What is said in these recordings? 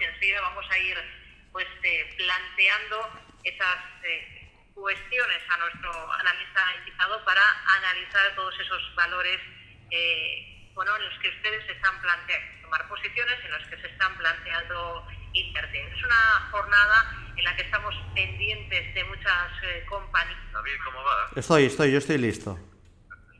y enseguida vamos a ir pues este, planteando esas eh, cuestiones a nuestro analista invitado para analizar todos esos valores eh, bueno, en los que ustedes se están planteando tomar posiciones, en los que se están planteando invertir. Es una jornada en la que estamos pendientes de muchas eh, compañías. ¿cómo va? Estoy, estoy, yo estoy listo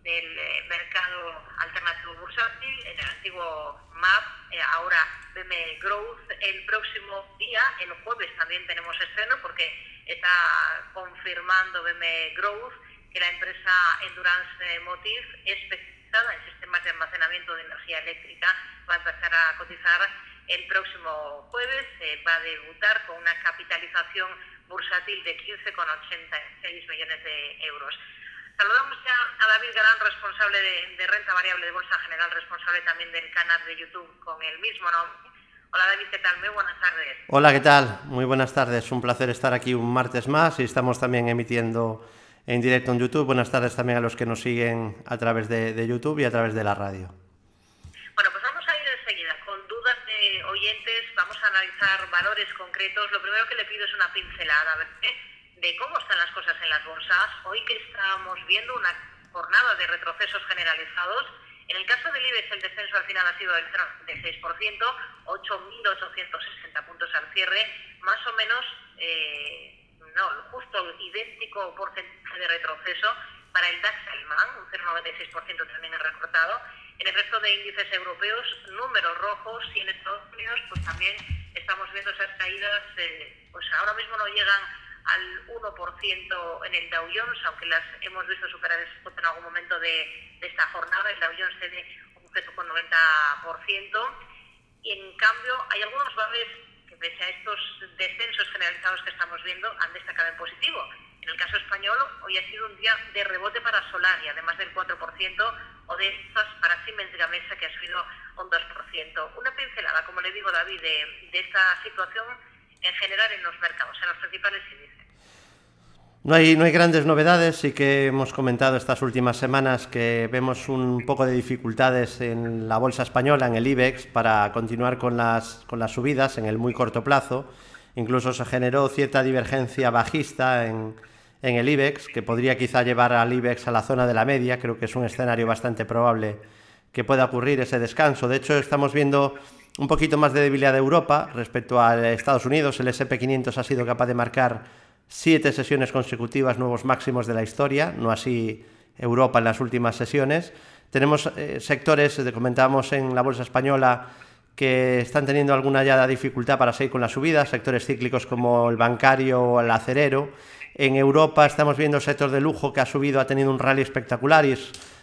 del eh, mercado alternativo bursátil, en el antiguo MAP, eh, ahora BM Growth. El próximo día, el jueves, también tenemos estreno porque está confirmando BM Growth que la empresa Endurance Motive, especializada en sistemas de almacenamiento de energía eléctrica, va a empezar a cotizar el próximo jueves. Eh, va a debutar con una capitalización bursátil de 15,86 millones de euros. Saludamos ya a David Galán, responsable de, renta variable de Bolsa General, responsable también del canal de YouTube con el mismo nombre. Hola David, ¿qué tal? Muy buenas tardes. Hola, ¿qué tal? Muy buenas tardes. Un placer estar aquí un martes más y estamos también emitiendo en directo en YouTube. Buenas tardes también a los que nos siguen a través de, YouTube y a través de la radio. Bueno, pues vamos a ir enseguida con dudas de oyentes, vamos a analizar valores concretos. Lo primero que le pido es una pincelada de cómo están las cosas en las bolsas, hoy que estamos viendo una jornada de retrocesos generalizados, en el caso del IBEX el descenso al final ha sido del 6%, 8.860 puntos al cierre, más o menos, eh, no, justo idéntico porcentaje de retroceso para el DAX alemán, un 0,96% también recortado. En el resto de índices europeos, números rojos y en Estados Unidos pues también estamos viendo esas caídas, eh, pues ahora mismo no llegan al 1% en el Dow Jones, aunque las hemos visto superar en algún momento de, esta jornada, el Dow Jones cede un objeto con 90%, y en cambio hay algunos valores que pese a estos descensos generalizados que estamos viendo han destacado en positivo. En el caso español, hoy ha sido un día de rebote para ...y además del 4%, o de estas para Siemens mesa que ha subido un 2%. Una pincelada, como le digo, David, de esta situación en general en los mercados, en los principales índices. No hay, no hay grandes novedades, sí que hemos comentado estas últimas semanas que vemos un poco de dificultades en la bolsa española, en el IBEX, para continuar con las, con las subidas en el muy corto plazo. Incluso se generó cierta divergencia bajista en, en el IBEX, que podría quizá llevar al IBEX a la zona de la media. Creo que es un escenario bastante probable que pueda ocurrir ese descanso. De hecho, estamos viendo un poquito más de debilidad de Europa respecto a Estados Unidos. El SP500 ha sido capaz de marcar siete sesiones consecutivas nuevos máximos de la historia, no así Europa en las últimas sesiones. Tenemos eh, sectores, sectores, eh, comentábamos en la bolsa española, que están teniendo alguna ya dificultad para seguir con la subida, sectores cíclicos como el bancario o el acerero. En Europa estamos viendo sectores de lujo que ha subido, ha tenido un rally espectacular y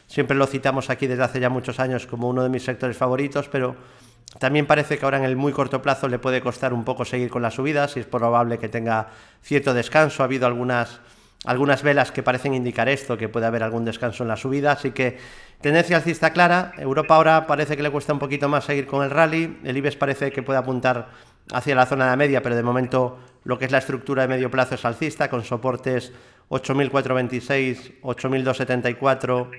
siempre lo citamos aquí desde hace ya muchos años como uno de mis sectores favoritos, pero también parece que ahora en el muy corto plazo le puede costar un poco seguir con las subidas y es probable que tenga cierto descanso. Ha habido algunas, algunas velas que parecen indicar esto, que puede haber algún descanso en la subida. Así que tendencia alcista clara. Europa ahora parece que le cuesta un poquito más seguir con el rally. El IBEX parece que puede apuntar hacia la zona de media, pero de momento lo que es la estructura de medio plazo es alcista, con soportes 8.426, 8.274,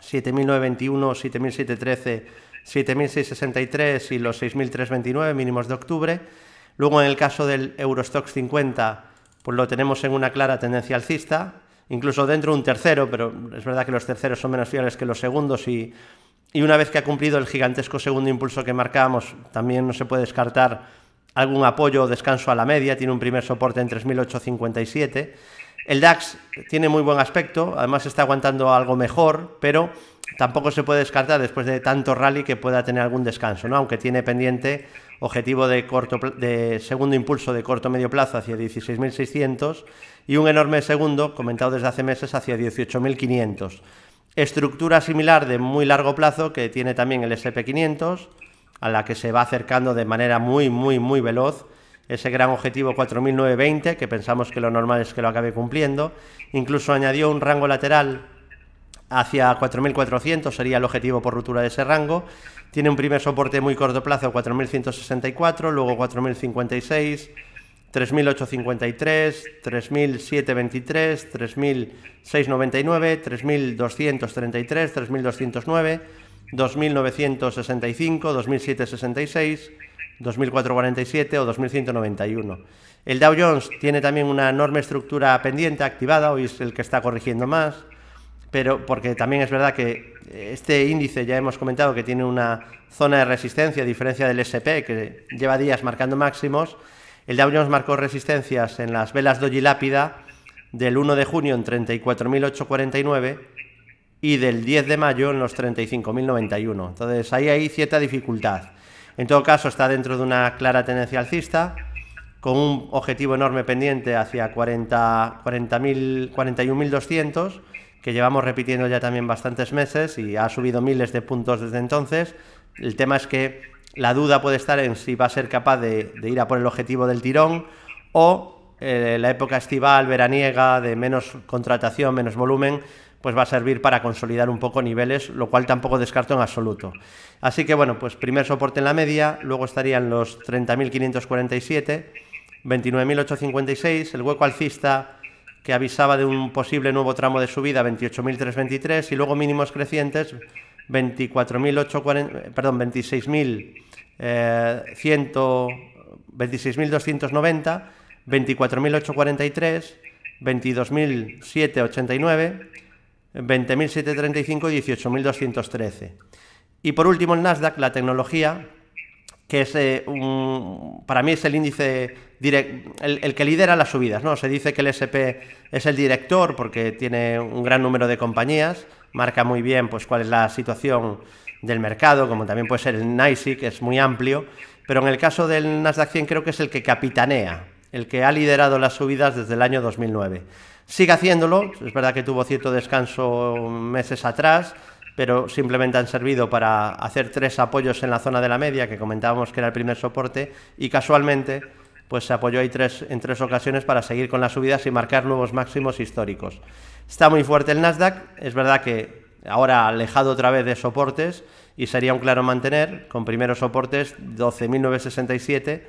7.921, 7.713. 7.663 y los 6.329 mínimos de octubre. Luego en el caso del Eurostox 50, pues lo tenemos en una clara tendencia alcista, incluso dentro un tercero, pero es verdad que los terceros son menos fiables que los segundos y, y una vez que ha cumplido el gigantesco segundo impulso que marcábamos, también no se puede descartar algún apoyo o descanso a la media, tiene un primer soporte en 3.857 el DAX tiene muy buen aspecto, además está aguantando algo mejor, pero tampoco se puede descartar después de tanto rally que pueda tener algún descanso, ¿no? Aunque tiene pendiente objetivo de corto de segundo impulso de corto medio plazo hacia 16.600 y un enorme segundo comentado desde hace meses hacia 18.500. Estructura similar de muy largo plazo que tiene también el SP500 a la que se va acercando de manera muy muy muy veloz ese gran objetivo 4920, que pensamos que lo normal es que lo acabe cumpliendo. Incluso añadió un rango lateral hacia 4400, sería el objetivo por ruptura de ese rango. Tiene un primer soporte muy corto plazo, 4164, luego 4056. 3.853, 3.723, 3.699, 3.233, 3.209, 2.965, 2.766, 2447 o 2191. El Dow Jones tiene también una enorme estructura pendiente activada, hoy es el que está corrigiendo más, pero porque también es verdad que este índice ya hemos comentado que tiene una zona de resistencia, a diferencia del SP, que lleva días marcando máximos. El Dow Jones marcó resistencias en las velas doji lápida del 1 de junio en 34.849 y del 10 de mayo en los 35.091. Entonces ahí hay cierta dificultad. En todo caso, está dentro de una clara tendencia alcista, con un objetivo enorme pendiente hacia 40, 40 41.200, que llevamos repitiendo ya también bastantes meses y ha subido miles de puntos desde entonces. El tema es que la duda puede estar en si va a ser capaz de, ir a por el objetivo del tirón o eh, la época estival, veraniega, de menos contratación, menos volumen, pues va a servir para consolidar un poco niveles, lo cual tampoco descarto en absoluto. Así que bueno, pues primer soporte en la media, luego estarían los 30.547, 29.856, el hueco alcista que avisaba de un posible nuevo tramo de subida, 28.323, y luego mínimos crecientes, 24.840, perdón, eh, 26.290, 24.843, 22.789, 20.735 y 18.213. Y por último, el Nasdaq, la tecnología, que es eh, para mí es el índice el, que lidera las subidas, ¿no? Se dice que el SP es el director porque tiene un gran número de compañías, marca muy bien pues cuál es la situación del mercado, como también puede ser el NYSE, que es muy amplio, pero en el caso del Nasdaq 100 creo que es el que capitanea, el que ha liderado las subidas desde el año 2009. Sigue haciéndolo, es verdad que tuvo cierto descanso meses atrás, pero simplemente han servido para hacer tres apoyos en la zona de la media, que comentábamos que era el primer soporte, y casualmente pues se apoyó ahí tres, en tres ocasiones para seguir con las subidas y marcar nuevos máximos históricos. Está muy fuerte el Nasdaq, es verdad que ahora alejado otra vez de soportes y sería un claro mantener con primeros soportes 12.967,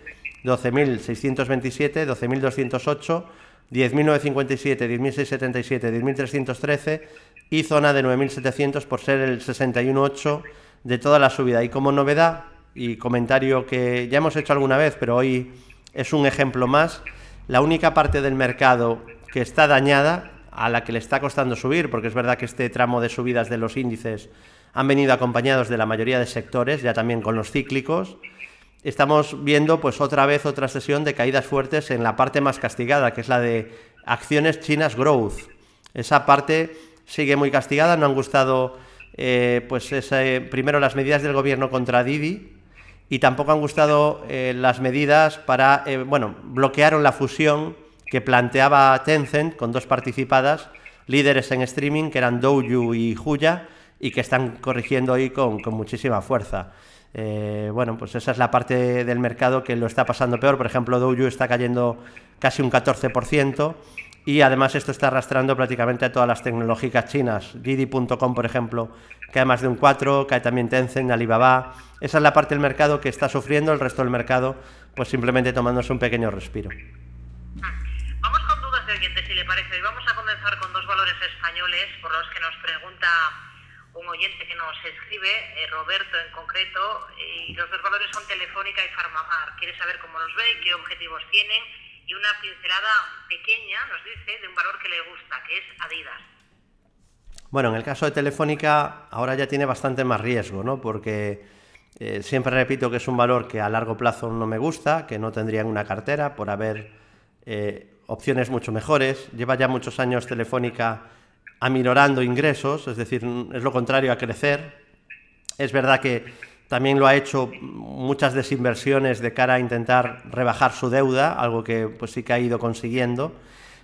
12.627, 12.208. 10.957, 10.677, 10.313 y zona de 9.700 por ser el 61.8 de toda la subida. Y como novedad y comentario que ya hemos hecho alguna vez, pero hoy es un ejemplo más, la única parte del mercado que está dañada, a la que le está costando subir, porque es verdad que este tramo de subidas de los índices han venido acompañados de la mayoría de sectores, ya también con los cíclicos, estamos viendo pues otra vez otra sesión de caídas fuertes en la parte más castigada, que es la de acciones chinas growth. Esa parte sigue muy castigada, no han gustado eh, pues primero las medidas del gobierno contra Didi y tampoco han gustado eh, las medidas para, eh, bueno, bloquearon la fusión que planteaba Tencent con dos participadas, líderes en streaming, que eran Douyu y Huya, y que están corrigiendo ahí con muchísima fuerza. Eh, bueno, pues esa es la parte del mercado que lo está pasando peor. Por ejemplo, Douyu está cayendo casi un 14% y además esto está arrastrando prácticamente a todas las tecnológicas chinas. Didi.com, por ejemplo, cae más de un 4, cae también Tencent, Alibaba. Esa es la parte del mercado que está sufriendo, el resto del mercado pues simplemente tomándose un pequeño respiro. Vamos con dudas de si le parece. Y vamos a comenzar con dos valores españoles por los que nos pregunta un oyente que nos escribe, eh, Roberto en concreto, y los dos valores son Telefónica y Farmamar. Quiere saber cómo los ve y qué objetivos tienen y una pincelada pequeña, nos dice, de un valor que le gusta, que es Adidas. Bueno, en el caso de Telefónica ahora ya tiene bastante más riesgo, ¿no? Porque eh, siempre repito que es un valor que a largo plazo no me gusta, que no tendría en una cartera por haber eh, opciones mucho mejores. Lleva ya muchos años Telefónica aminorando ingresos, es decir, es lo contrario a crecer. Es verdad que también lo ha hecho muchas desinversiones de cara a intentar rebajar su deuda, algo que pues sí que ha ido consiguiendo,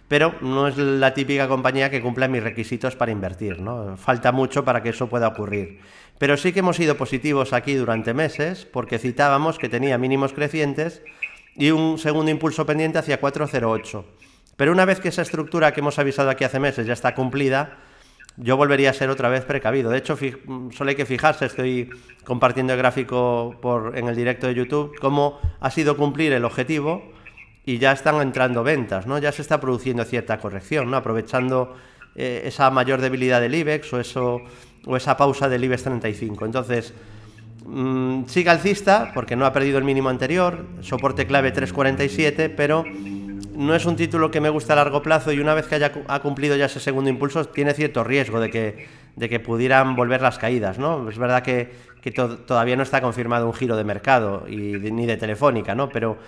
pero no es la típica compañía que cumple mis requisitos para invertir, ¿no? Falta mucho para que eso pueda ocurrir. Pero sí que hemos sido positivos aquí durante meses, porque citábamos que tenía mínimos crecientes y un segundo impulso pendiente hacia 408. Pero una vez que esa estructura que hemos avisado aquí hace meses ya está cumplida, yo volvería a ser otra vez precavido. De hecho, solo hay que fijarse, estoy compartiendo el gráfico en el directo de YouTube, cómo ha sido cumplir el objetivo y ya están entrando ventas, ¿no? Ya se está produciendo cierta corrección, ¿no? Aprovechando eh, esa mayor debilidad del IBEX o, esa pausa del IBEX 35. Entonces, mmm, sigue alcista porque no ha perdido el mínimo anterior, soporte clave 347, pero no es un título que me gusta a largo plazo y una vez que haya ha cumplido ya ese segundo impulso, tiene cierto riesgo de que, de que pudieran volver las caídas, ¿no? Es verdad que, todavía no está confirmado un giro de mercado y ni de Telefónica, ¿no? Pero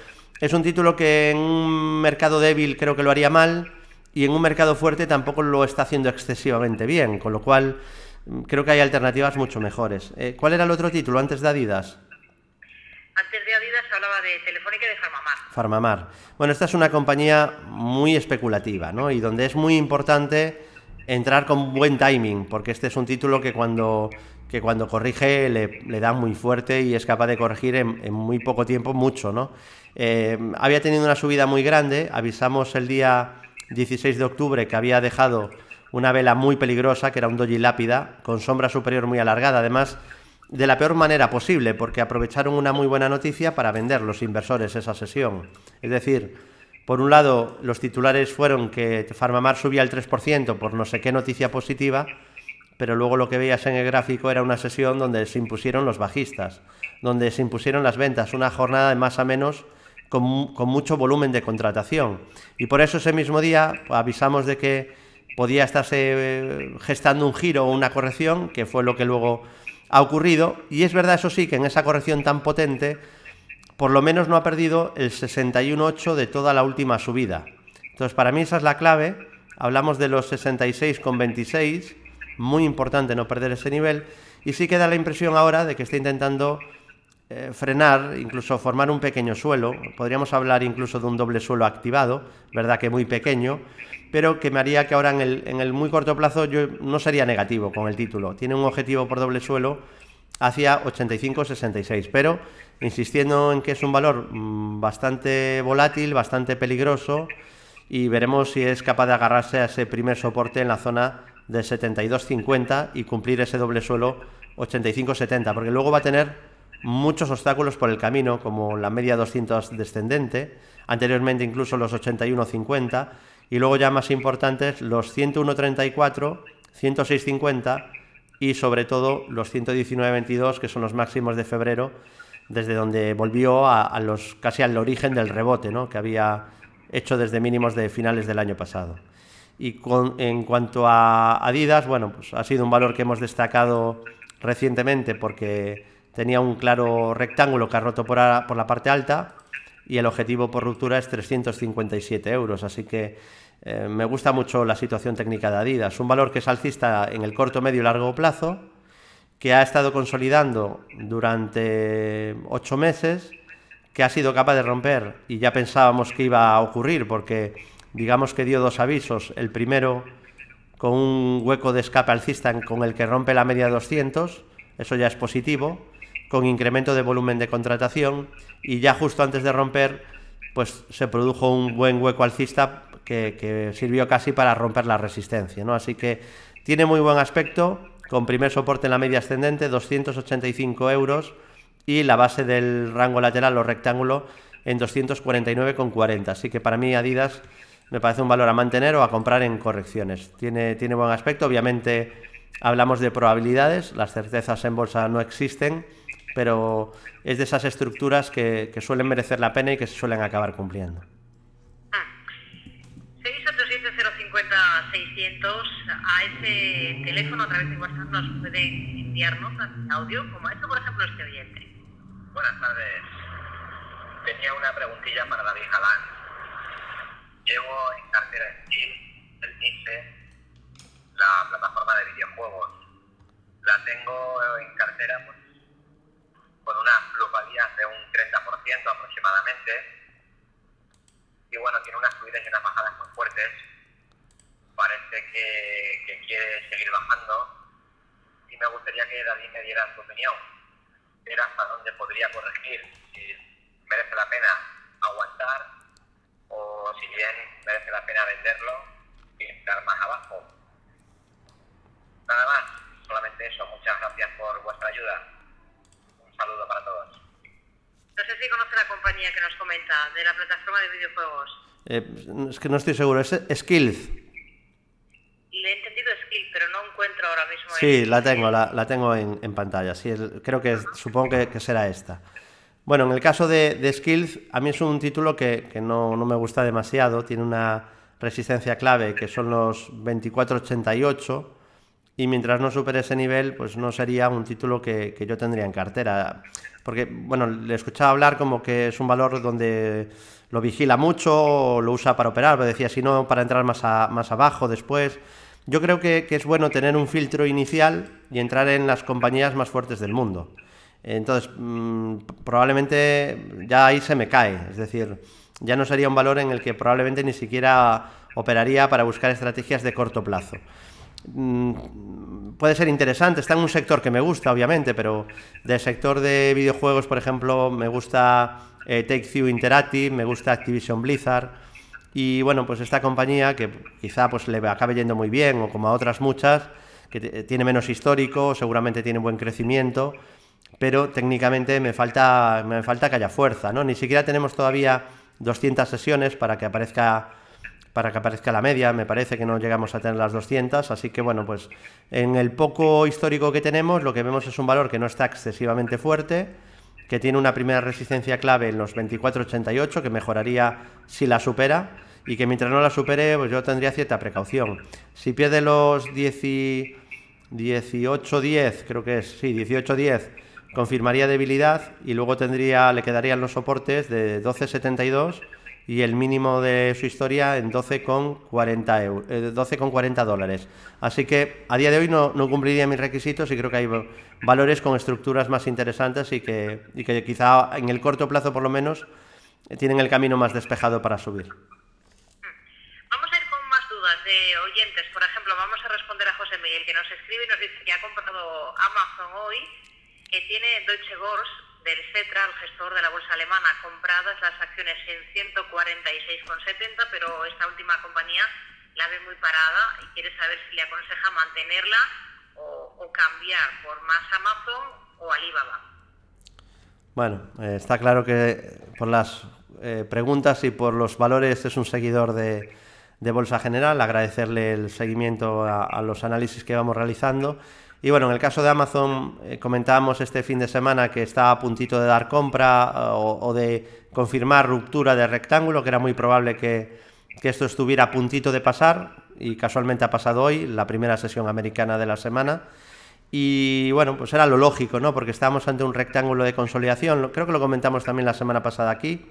es un título que en un mercado débil creo que lo haría mal y en un mercado fuerte tampoco lo está haciendo excesivamente bien, con lo cual mm, creo que hay alternativas mucho mejores. Eh, ¿Cuál era el otro título antes de Adidas? de Telefónica de Farmamar. Farmamar. Bueno, esta es una compañía muy especulativa, ¿no? Y donde es muy importante entrar con buen timing, porque este es un título que cuando, que cuando corrige le, da muy fuerte y es capaz de corregir en, muy poco tiempo mucho, ¿no? Eh, había tenido una subida muy grande, avisamos el día 16 de octubre que había dejado una vela muy peligrosa, que era un doji lápida, con sombra superior muy alargada. Además, de la peor manera posible, porque aprovecharon una muy buena noticia para vender los inversores esa sesión. Es decir, por un lado, los titulares fueron que Farmamar subía el 3% por no sé qué noticia positiva, pero luego lo que veías en el gráfico era una sesión donde se impusieron los bajistas, donde se impusieron las ventas, una jornada de más a menos con, con mucho volumen de contratación. Y por eso ese mismo día avisamos de que podía estarse eh, gestando un giro o una corrección, que fue lo que luego ha ocurrido, y es verdad, eso sí, que en esa corrección tan potente, por lo menos no ha perdido el 61.8 de toda la última subida. Entonces, para mí esa es la clave. Hablamos de los 66,26, muy importante no perder ese nivel, y sí que da la impresión ahora de que está intentando eh, frenar, incluso formar un pequeño suelo, podríamos hablar incluso de un doble suelo activado, verdad que muy pequeño, pero que me haría que ahora en el, muy corto plazo yo no sería negativo con el título. Tiene un objetivo por doble suelo hacia 85-66, pero insistiendo en que es un valor mm, bastante volátil, bastante peligroso y veremos si es capaz de agarrarse a ese primer soporte en la zona de 72-50 y cumplir ese doble suelo 85-70, porque luego va a tener muchos obstáculos por el camino, como la media 200 descendente, anteriormente incluso los 81-50 y luego ya más importantes los 101.34, 106.50 y sobre todo los 119.22 que son los máximos de febrero desde donde volvió a, los casi al origen del rebote que había hecho desde mínimos de finales del año pasado. Y con, en cuanto a Adidas, bueno, pues ha sido un valor que hemos destacado recientemente porque tenía un claro rectángulo que ha roto por, por la parte alta, y el objetivo por ruptura es 357 euros. Así que eh, me gusta mucho la situación técnica de Adidas. Un valor que es alcista en el corto, medio y largo plazo, que ha estado consolidando durante ocho meses, que ha sido capaz de romper y ya pensábamos que iba a ocurrir porque digamos que dio dos avisos. El primero con un hueco de escape alcista con el que rompe la media 200, eso ya es positivo con incremento de volumen de contratación y ya justo antes de romper pues se produjo un buen hueco alcista que, sirvió casi para romper la resistencia. ¿no? Así que tiene muy buen aspecto, con primer soporte en la media ascendente, 285 euros y la base del rango lateral o rectángulo en 249,40. Así que para mí Adidas me parece un valor a mantener o a comprar en correcciones. Tiene, tiene buen aspecto, obviamente hablamos de probabilidades, las certezas en bolsa no existen pero es de esas estructuras que, suelen merecer la pena y que se suelen acabar cumpliendo. 600 ah, a ese teléfono a través de WhatsApp nos pueden enviarnos audio, como esto, por ejemplo, este oyente. Buenas tardes. Tenía una preguntilla para David Galán. Llevo en cartera Steam, el NICE, la plataforma de videojuegos. La tengo en cartera con una plusvalía de un 30% aproximadamente. Y bueno, tiene unas subidas y unas bajadas muy fuertes. Parece que, quiere seguir bajando. Y me gustaría que David me diera su opinión. Era hasta dónde podría corregir, si merece la pena aguantar o si bien merece la pena venderlo y estar más abajo. Nada más, solamente eso. Muchas gracias por vuestra ayuda saludo para todos. No sé si conoce la compañía que nos comenta de la plataforma de videojuegos. Eh, es que no estoy seguro, es Skills. Le he entendido Skills, pero no encuentro ahora mismo. Sí, la tengo, la, tengo en, pantalla. Sí, creo que supongo que, será esta. Bueno, en el caso de, Skills, a mí es un título que, no, no me gusta demasiado. Tiene una resistencia clave que son los 2488 y mientras no supere ese nivel, pues no sería un título que, yo tendría en cartera. Porque, bueno, le escuchaba hablar como que es un valor donde lo vigila mucho o lo usa para operar, pero decía, si no, para entrar más, a, más abajo después. Yo creo que, es bueno tener un filtro inicial y entrar en las compañías más fuertes del mundo. Entonces, mm, probablemente ya ahí se me cae, es decir, ya no sería un valor en el que probablemente ni siquiera operaría para buscar estrategias de corto plazo. Mm, puede ser interesante. Está en un sector que me gusta, obviamente, pero del sector de videojuegos, por ejemplo, me gusta eh, Take Two Interactive, me gusta Activision Blizzard. Y bueno, pues esta compañía que quizá pues le acabe yendo muy bien, o como a otras muchas, que tiene menos histórico, seguramente tiene buen crecimiento, pero técnicamente me falta, me falta que haya fuerza, ¿no? Ni siquiera tenemos todavía 200 sesiones para que aparezca para que aparezca la media. Me parece que no llegamos a tener las 200, así que bueno, pues en el poco histórico que tenemos, lo que vemos es un valor que no está excesivamente fuerte, que tiene una primera resistencia clave en los 24.88, que mejoraría si la supera, y que mientras no la supere, pues yo tendría cierta precaución. Si pierde los 18.10, creo que es, sí, 18.10, confirmaría debilidad y luego tendría, le quedarían los soportes de 12.72 y el mínimo de su historia en 12,40 eh, dólares. Así que a día de hoy no, cumpliría mis requisitos y creo que hay valores con estructuras más interesantes y que, y que quizá en el corto plazo por lo menos tienen el camino más despejado para subir. Vamos a ir con más dudas de oyentes. Por ejemplo, vamos a responder a José Miguel que nos escribe y nos dice que ha comprado Amazon hoy, que tiene Deutsche Börse del CETRA el gestor de la bolsa alemana, compradas las acciones en 146,70, pero esta última compañía la ve muy parada y quiere saber si le aconseja mantenerla o, cambiar por más Amazon o Alibaba. Bueno, eh, está claro que por las eh, preguntas y por los valores es un seguidor de, de Bolsa General. Agradecerle el seguimiento a los análisis que vamos realizando y bueno, en el caso de Amazon, eh, comentábamos este fin de semana que estaba a puntito de dar compra eh, o, de confirmar ruptura de rectángulo, que era muy probable que, que esto estuviera a puntito de pasar, y casualmente ha pasado hoy, la primera sesión americana de la semana. Y bueno, pues era lo lógico, ¿no? Porque estábamos ante un rectángulo de consolidación. Creo que lo comentamos también la semana pasada aquí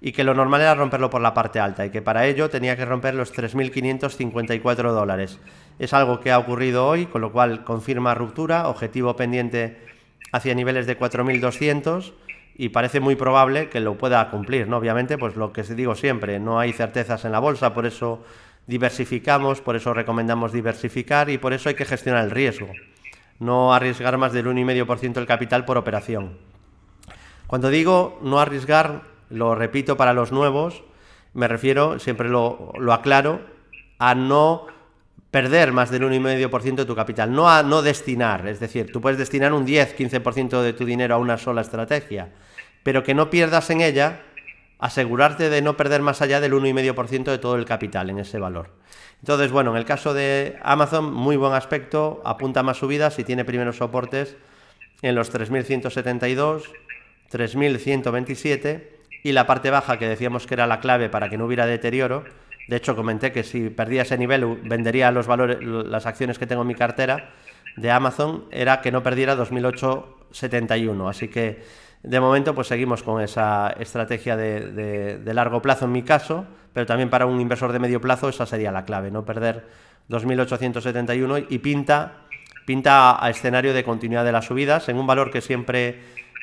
y que lo normal era romperlo por la parte alta y que para ello tenía que romper los 3.554 dólares. Es algo que ha ocurrido hoy, con lo cual confirma ruptura, objetivo pendiente hacia niveles de 4.200 y parece muy probable que lo pueda cumplir, ¿no? Obviamente, pues lo que digo siempre, no hay certezas en la bolsa, por eso diversificamos, por eso recomendamos diversificar y por eso hay que gestionar el riesgo, no arriesgar más del 1,5% del capital por operación. Cuando digo no arriesgar, lo repito para los nuevos, me refiero, siempre lo, aclaro, a no perder más del 1,5% de tu capital, no a no destinar, es decir, tú puedes destinar un 10, 15% de tu dinero a una sola estrategia, pero que no pierdas en ella, asegurarte de no perder más allá del 1,5% de todo el capital en ese valor. Entonces, bueno, en el caso de Amazon, muy buen aspecto, apunta más subidas y tiene primeros soportes en los 3.172, 3.127 y la parte baja que decíamos que era la clave para que no hubiera deterioro. De hecho, comenté que si perdía ese nivel vendería los valores, las acciones que tengo en mi cartera de Amazon, era que no perdiera 2.871. Así que de momento pues seguimos con esa estrategia de, largo plazo en mi caso, pero también para un inversor de medio plazo esa sería la clave, no perder 2.871 y pinta, pinta a escenario de continuidad de las subidas en un valor que siempre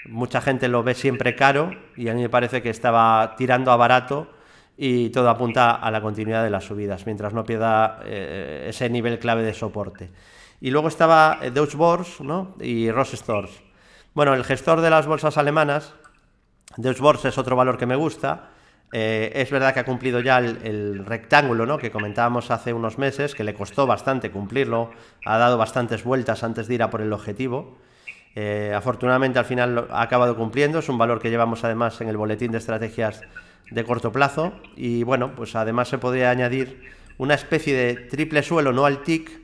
mucha gente lo ve siempre caro y a mí me parece que estaba tirando a barato y todo apunta a la continuidad de las subidas, mientras no pierda eh, ese nivel clave de soporte. Y luego estaba eh, Deutsche Börse y Ross Stores. Bueno, el gestor de las bolsas alemanas, Deutsche Börse es otro valor que me gusta. Eh, es verdad que ha cumplido ya el, rectángulo que comentábamos hace unos meses, que le costó bastante cumplirlo, ha dado bastantes vueltas antes de ir a por el objetivo. Eh, afortunadamente al final ha acabado cumpliendo, es un valor que llevamos además en el boletín de estrategias de corto plazo y bueno, pues además se podría añadir una especie de triple suelo no al TIC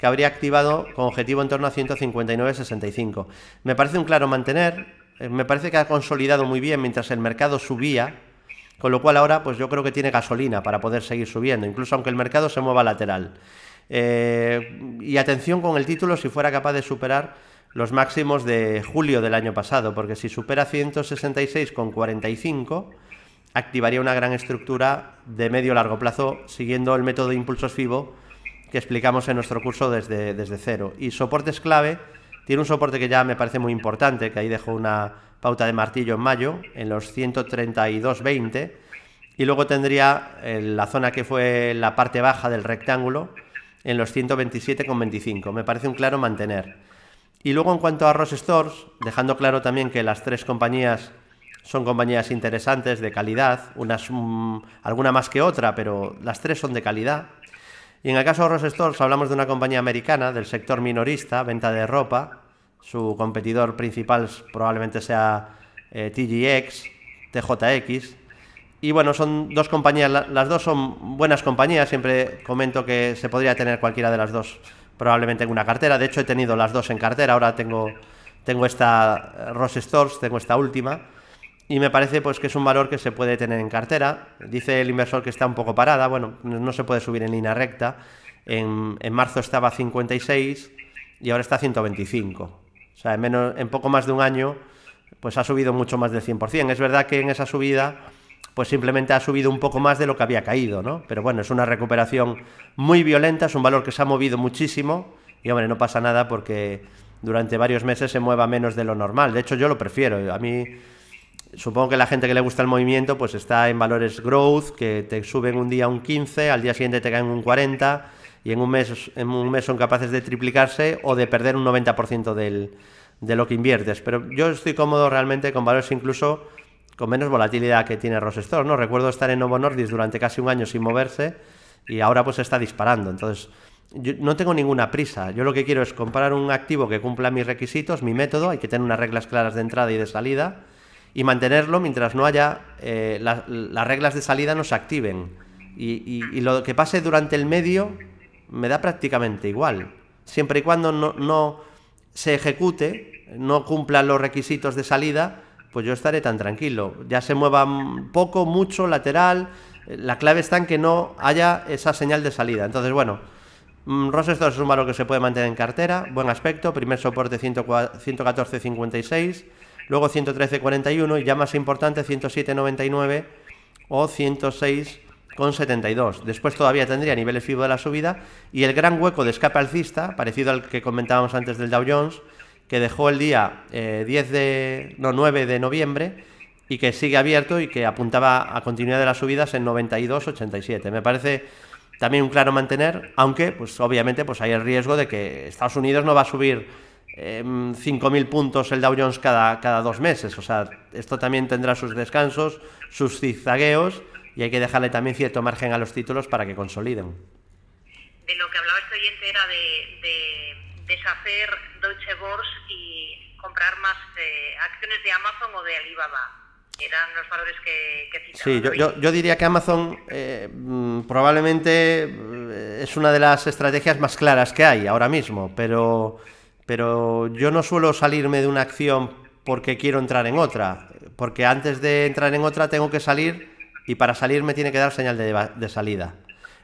que habría activado con objetivo en torno a 159.65. Me parece un claro mantener, eh, me parece que ha consolidado muy bien mientras el mercado subía, con lo cual ahora pues yo creo que tiene gasolina para poder seguir subiendo, incluso aunque el mercado se mueva lateral. Eh, y atención con el título si fuera capaz de superar los máximos de julio del año pasado, porque si supera 166,45 activaría una gran estructura de medio largo plazo siguiendo el método de impulsos FIBO que explicamos en nuestro curso desde, desde cero. Y soportes clave, tiene un soporte que ya me parece muy importante, que ahí dejó una pauta de martillo en mayo, en los 132.20, y luego tendría eh, la zona que fue la parte baja del rectángulo, en los 127,25. Me parece un claro mantener. Y luego en cuanto a Ross Stores, dejando claro también que las tres compañías son compañías interesantes, de calidad, unas, mm, alguna más que otra, pero las tres son de calidad. Y en el caso de Ross Stores hablamos de una compañía americana del sector minorista, venta de ropa. Su competidor principal probablemente sea eh, TGX, TJX. Y bueno, son dos compañías, las dos son buenas compañías, siempre comento que se podría tener cualquiera de las dos probablemente en una cartera. De hecho, he tenido las dos en cartera. Ahora tengo, tengo esta eh, Ross Stores, tengo esta última. Y me parece pues que es un valor que se puede tener en cartera. Dice el inversor que está un poco parada. Bueno, no se puede subir en línea recta. En, marzo estaba 56 y ahora está 125. O sea, en, menos, en poco más de un año pues ha subido mucho más del 100%. Es verdad que en esa subida pues simplemente ha subido un poco más de lo que había caído, ¿no? Pero bueno, es una recuperación muy violenta, es un valor que se ha movido muchísimo y hombre, no pasa nada porque durante varios meses se mueva menos de lo normal. De hecho, yo lo prefiero. A mí supongo que la gente que le gusta el movimiento pues está en valores growth que te suben un día un 15, al día siguiente te caen un 40 y en un mes en un mes son capaces de triplicarse o de perder un 90% del, de lo que inviertes, pero yo estoy cómodo realmente con valores incluso con menos volatilidad que tiene Rosestor, ¿no? Recuerdo estar en Novo Nordis durante casi un año sin moverse y ahora pues está disparando. Entonces, no tengo ninguna prisa. Yo lo que quiero es comprar un activo que cumpla mis requisitos, mi método, hay que tener unas reglas claras de entrada y de salida y mantenerlo mientras no haya eh, las reglas de salida no se activen. Y, lo que pase durante el medio me da prácticamente igual. Siempre y cuando no, no se ejecute, no cumplan los requisitos de salida, pues yo estaré tan tranquilo. Ya se mueva poco, mucho, lateral. La clave está en que no haya esa señal de salida. Entonces, bueno, mm, Rosestor es un valor que se puede mantener en cartera, buen aspecto, primer soporte 114.56, luego 113.41 y ya más importante 107.99 o 106.72. Después todavía tendría niveles fibo de la subida y el gran hueco de escape alcista, parecido al que comentábamos antes del Dow Jones, que dejó el día 10 eh, de, no, 9 de noviembre y que sigue abierto y que apuntaba a continuidad de las subidas en 92 87 Me parece también un claro mantener, aunque pues obviamente pues hay el riesgo de que Estados Unidos no va a subir eh, em, 5.000 puntos el Dow Jones cada, cada dos meses. O sea, esto también tendrá sus descansos, sus zigzagueos y hay que dejarle también cierto margen a los títulos para que consoliden. De lo que hablaba este oyente era de deshacer Deutsche Börse y comprar más eh, acciones de Amazon o de Alibaba. Eran los valores que, que citaba. Sí, yo, diría que Amazon eh, mm, probablemente eh, es una de las estrategias más claras que hay ahora mismo, pero, pero yo no suelo salirme de una acción porque quiero entrar en otra, porque antes de entrar en otra tengo que salir y para salir me tiene que dar señal de, de salida.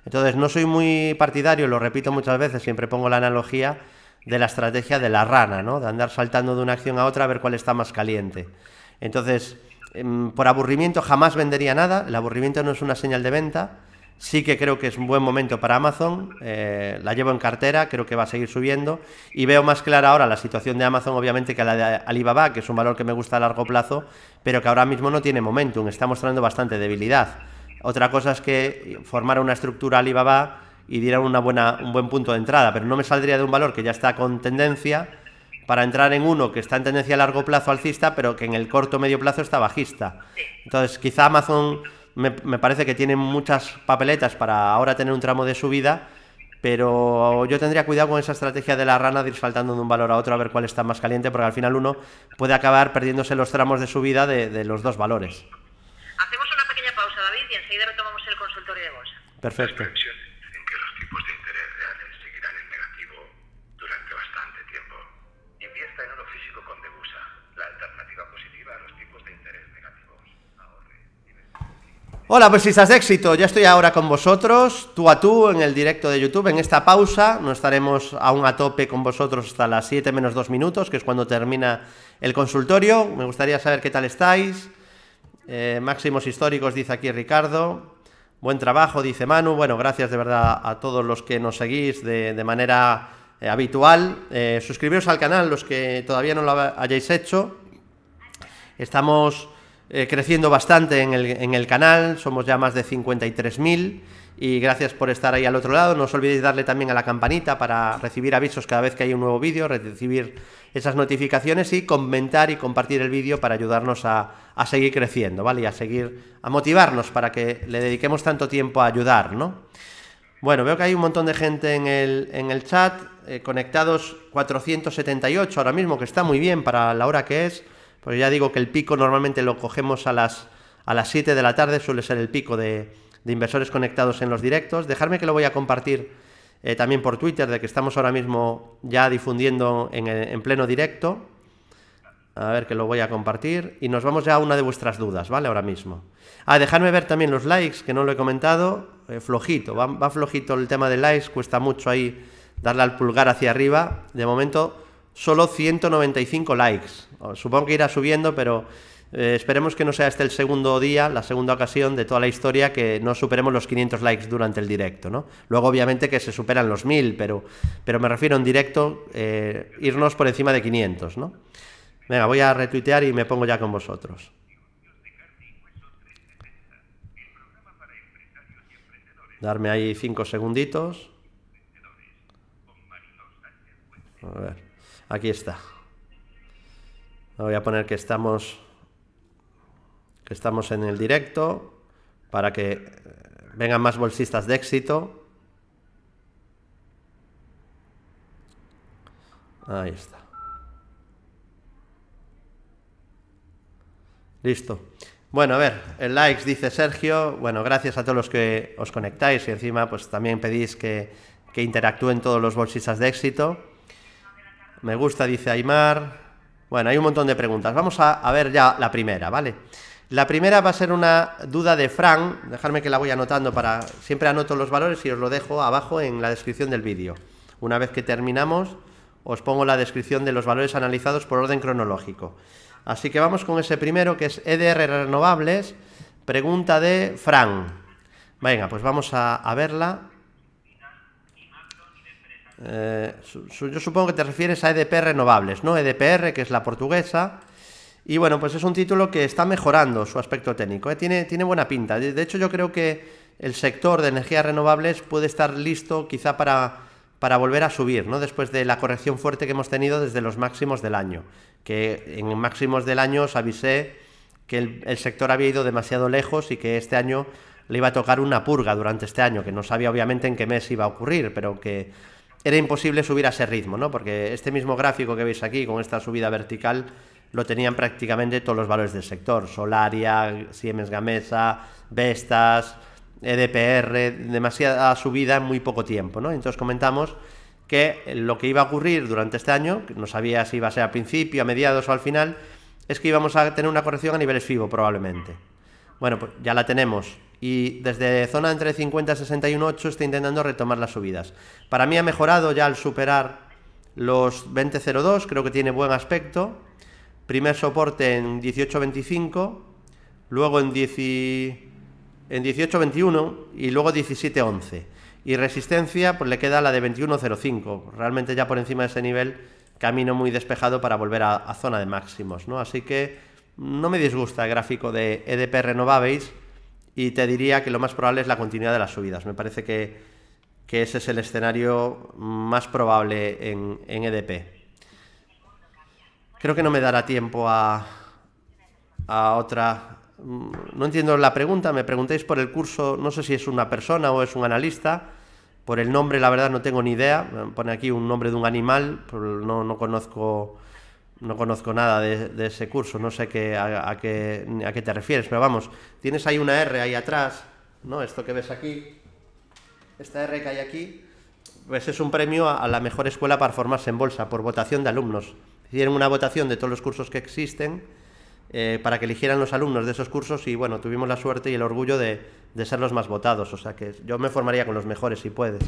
Entonces, no soy muy partidario, lo repito muchas veces, siempre pongo la analogía de la estrategia de la rana, ¿no? De andar saltando de una acción a otra a ver cuál está más caliente. Entonces, em, por aburrimiento jamás vendería nada, el aburrimiento no es una señal de venta, sí que creo que es un buen momento para Amazon, eh, la llevo en cartera, creo que va a seguir subiendo y veo más clara ahora la situación de Amazon obviamente que la de Alibaba, que es un valor que me gusta a largo plazo, pero que ahora mismo no tiene momentum, está mostrando bastante debilidad. Otra cosa es que formar una estructura Alibaba y dieran una buena, un buen punto de entrada, pero no me saldría de un valor que ya está con tendencia para entrar en uno que está en tendencia a largo plazo alcista, pero que en el corto medio plazo está bajista. Entonces, quizá Amazon me, parece que tiene muchas papeletas para ahora tener un tramo de subida, pero yo tendría cuidado con esa estrategia de la rana de ir saltando de un valor a otro a ver cuál está más caliente, porque al final uno puede acabar perdiéndose los tramos de subida de, de los dos valores. Hacemos una pequeña pausa, David, y enseguida retomamos el consultorio de bolsa. Perfecto. Hola, pues si estás éxito, ya estoy ahora con vosotros, tú a tú, en el directo de YouTube, en esta pausa, no estaremos aún a tope con vosotros hasta las 7 menos 2 minutos, que es cuando termina el consultorio, me gustaría saber qué tal estáis, eh, máximos históricos, dice aquí Ricardo, buen trabajo, dice Manu, bueno, gracias de verdad a todos los que nos seguís de, manera eh, habitual, eh, suscribiros al canal los que todavía no lo hayáis hecho, estamos... Eh, creciendo bastante en el, canal, somos ya más de 53.000 y gracias por estar ahí al otro lado. No os olvidéis darle también a la campanita para recibir avisos cada vez que hay un nuevo vídeo, recibir esas notificaciones y comentar y compartir el vídeo para ayudarnos a, seguir creciendo, ¿vale? Y a seguir, a motivarnos para que le dediquemos tanto tiempo a ayudar, ¿no? Bueno, veo que hay un montón de gente en el, en el chat, eh, conectados 478 ahora mismo, que está muy bien para la hora que es. Pero pues ya digo que el pico normalmente lo cogemos a las, a las 7 de la tarde, suele ser el pico de, inversores conectados en los directos. Dejarme que lo voy a compartir eh, también por Twitter, de que estamos ahora mismo ya difundiendo en, eh, en, pleno directo. A ver, que lo voy a compartir. Y nos vamos ya a una de vuestras dudas, ¿vale? Ahora mismo. Ah, dejadme ver también los likes, que no lo he comentado. Eh, flojito, va, va flojito el tema de likes, cuesta mucho ahí darle al pulgar hacia arriba. De momento, solo 195 likes. Supongo que irá subiendo, pero eh, esperemos que no sea este el segundo día, la segunda ocasión de toda la historia que no superemos los 500 likes durante el directo, ¿no? Luego obviamente que se superan los 1000, pero, pero me refiero en directo eh, irnos por encima de 500, ¿no? Venga, voy a retuitear y me pongo ya con vosotros. Darme ahí cinco segunditos. A ver. Aquí está. Voy a poner que estamos, que estamos en el directo para que eh, vengan más bolsistas de éxito. Ahí está. Listo. Bueno, a ver, el likes dice Sergio. Bueno, gracias a todos los que os conectáis y encima pues también pedís que, que interactúen todos los bolsistas de éxito. Me gusta, dice Aymar. Bueno, hay un montón de preguntas. Vamos a, ver ya la primera, ¿vale? La primera va a ser una duda de frank dejadme que la voy anotando para. Siempre anoto los valores y os lo dejo abajo en la descripción del vídeo. Una vez que terminamos, os pongo la descripción de los valores analizados por orden cronológico. Así que vamos con ese primero que es EDR renovables. Pregunta de Fran. Venga, pues vamos a verla. Eh, yo supongo que te refieres a EDP Renovables, ¿no? EDPR, que es la portuguesa. Y bueno, pues es un título que está mejorando su aspecto técnico. ¿eh? Tiene, tiene buena pinta. De, hecho, yo creo que el sector de energías renovables puede estar listo quizá para, para volver a subir, ¿no? Después de la corrección fuerte que hemos tenido desde los máximos del año. Que en máximos del año os avisé que el sector había ido demasiado lejos y que este año le iba a tocar una purga durante este año, que no sabía obviamente en qué mes iba a ocurrir, pero que era imposible subir a ese ritmo, ¿no? Porque este mismo gráfico que veis aquí, con esta subida vertical, lo tenían prácticamente todos los valores del sector. Solaria, Siemens Gamesa, Vestas, EDPR, demasiada subida en muy poco tiempo, ¿no? Entonces comentamos que lo que iba a ocurrir durante este año, que no sabía si iba a ser a principio, a mediados o al final, es que íbamos a tener una corrección a niveles FIBO probablemente. Bueno, pues ya la tenemos y desde zona entre 50 y 61.8 está intentando retomar las subidas. Para mí ha mejorado ya al superar los 20.02, creo que tiene buen aspecto. Primer soporte en 18.25, luego en, 18.21 y luego 17.11. Y resistencia, pues le queda la de 21.05. Realmente ya por encima de ese nivel, camino muy despejado para volver a, zona de máximos. ¿no? Así que no me disgusta el gráfico de EDP Renovables y te diría que lo más probable es la continuidad de las subidas. Me parece que, ese es el escenario más probable en, EDP. E Creo que no me dará tiempo a, otra... Mm, no entiendo la pregunta, me preguntéis por el curso, no sé si es una persona o es un analista. Por el nombre, la verdad, no tengo ni idea. Pone aquí un nombre de un animal, no conozco no conozco nada de, ese curso, no sé qué, a, qué, te refieres, pero vamos, tienes ahí una R ahí atrás, ¿no? Esto que ves aquí, esta R que hay aquí, pues es un premio a, la mejor escuela para formarse en bolsa por votación de alumnos. Hicieron una votación de todos los cursos que existen eh, para que eligieran los alumnos de esos cursos y bueno, tuvimos la suerte y el orgullo de, ser los más votados, o sea que yo me formaría con los mejores si puedes.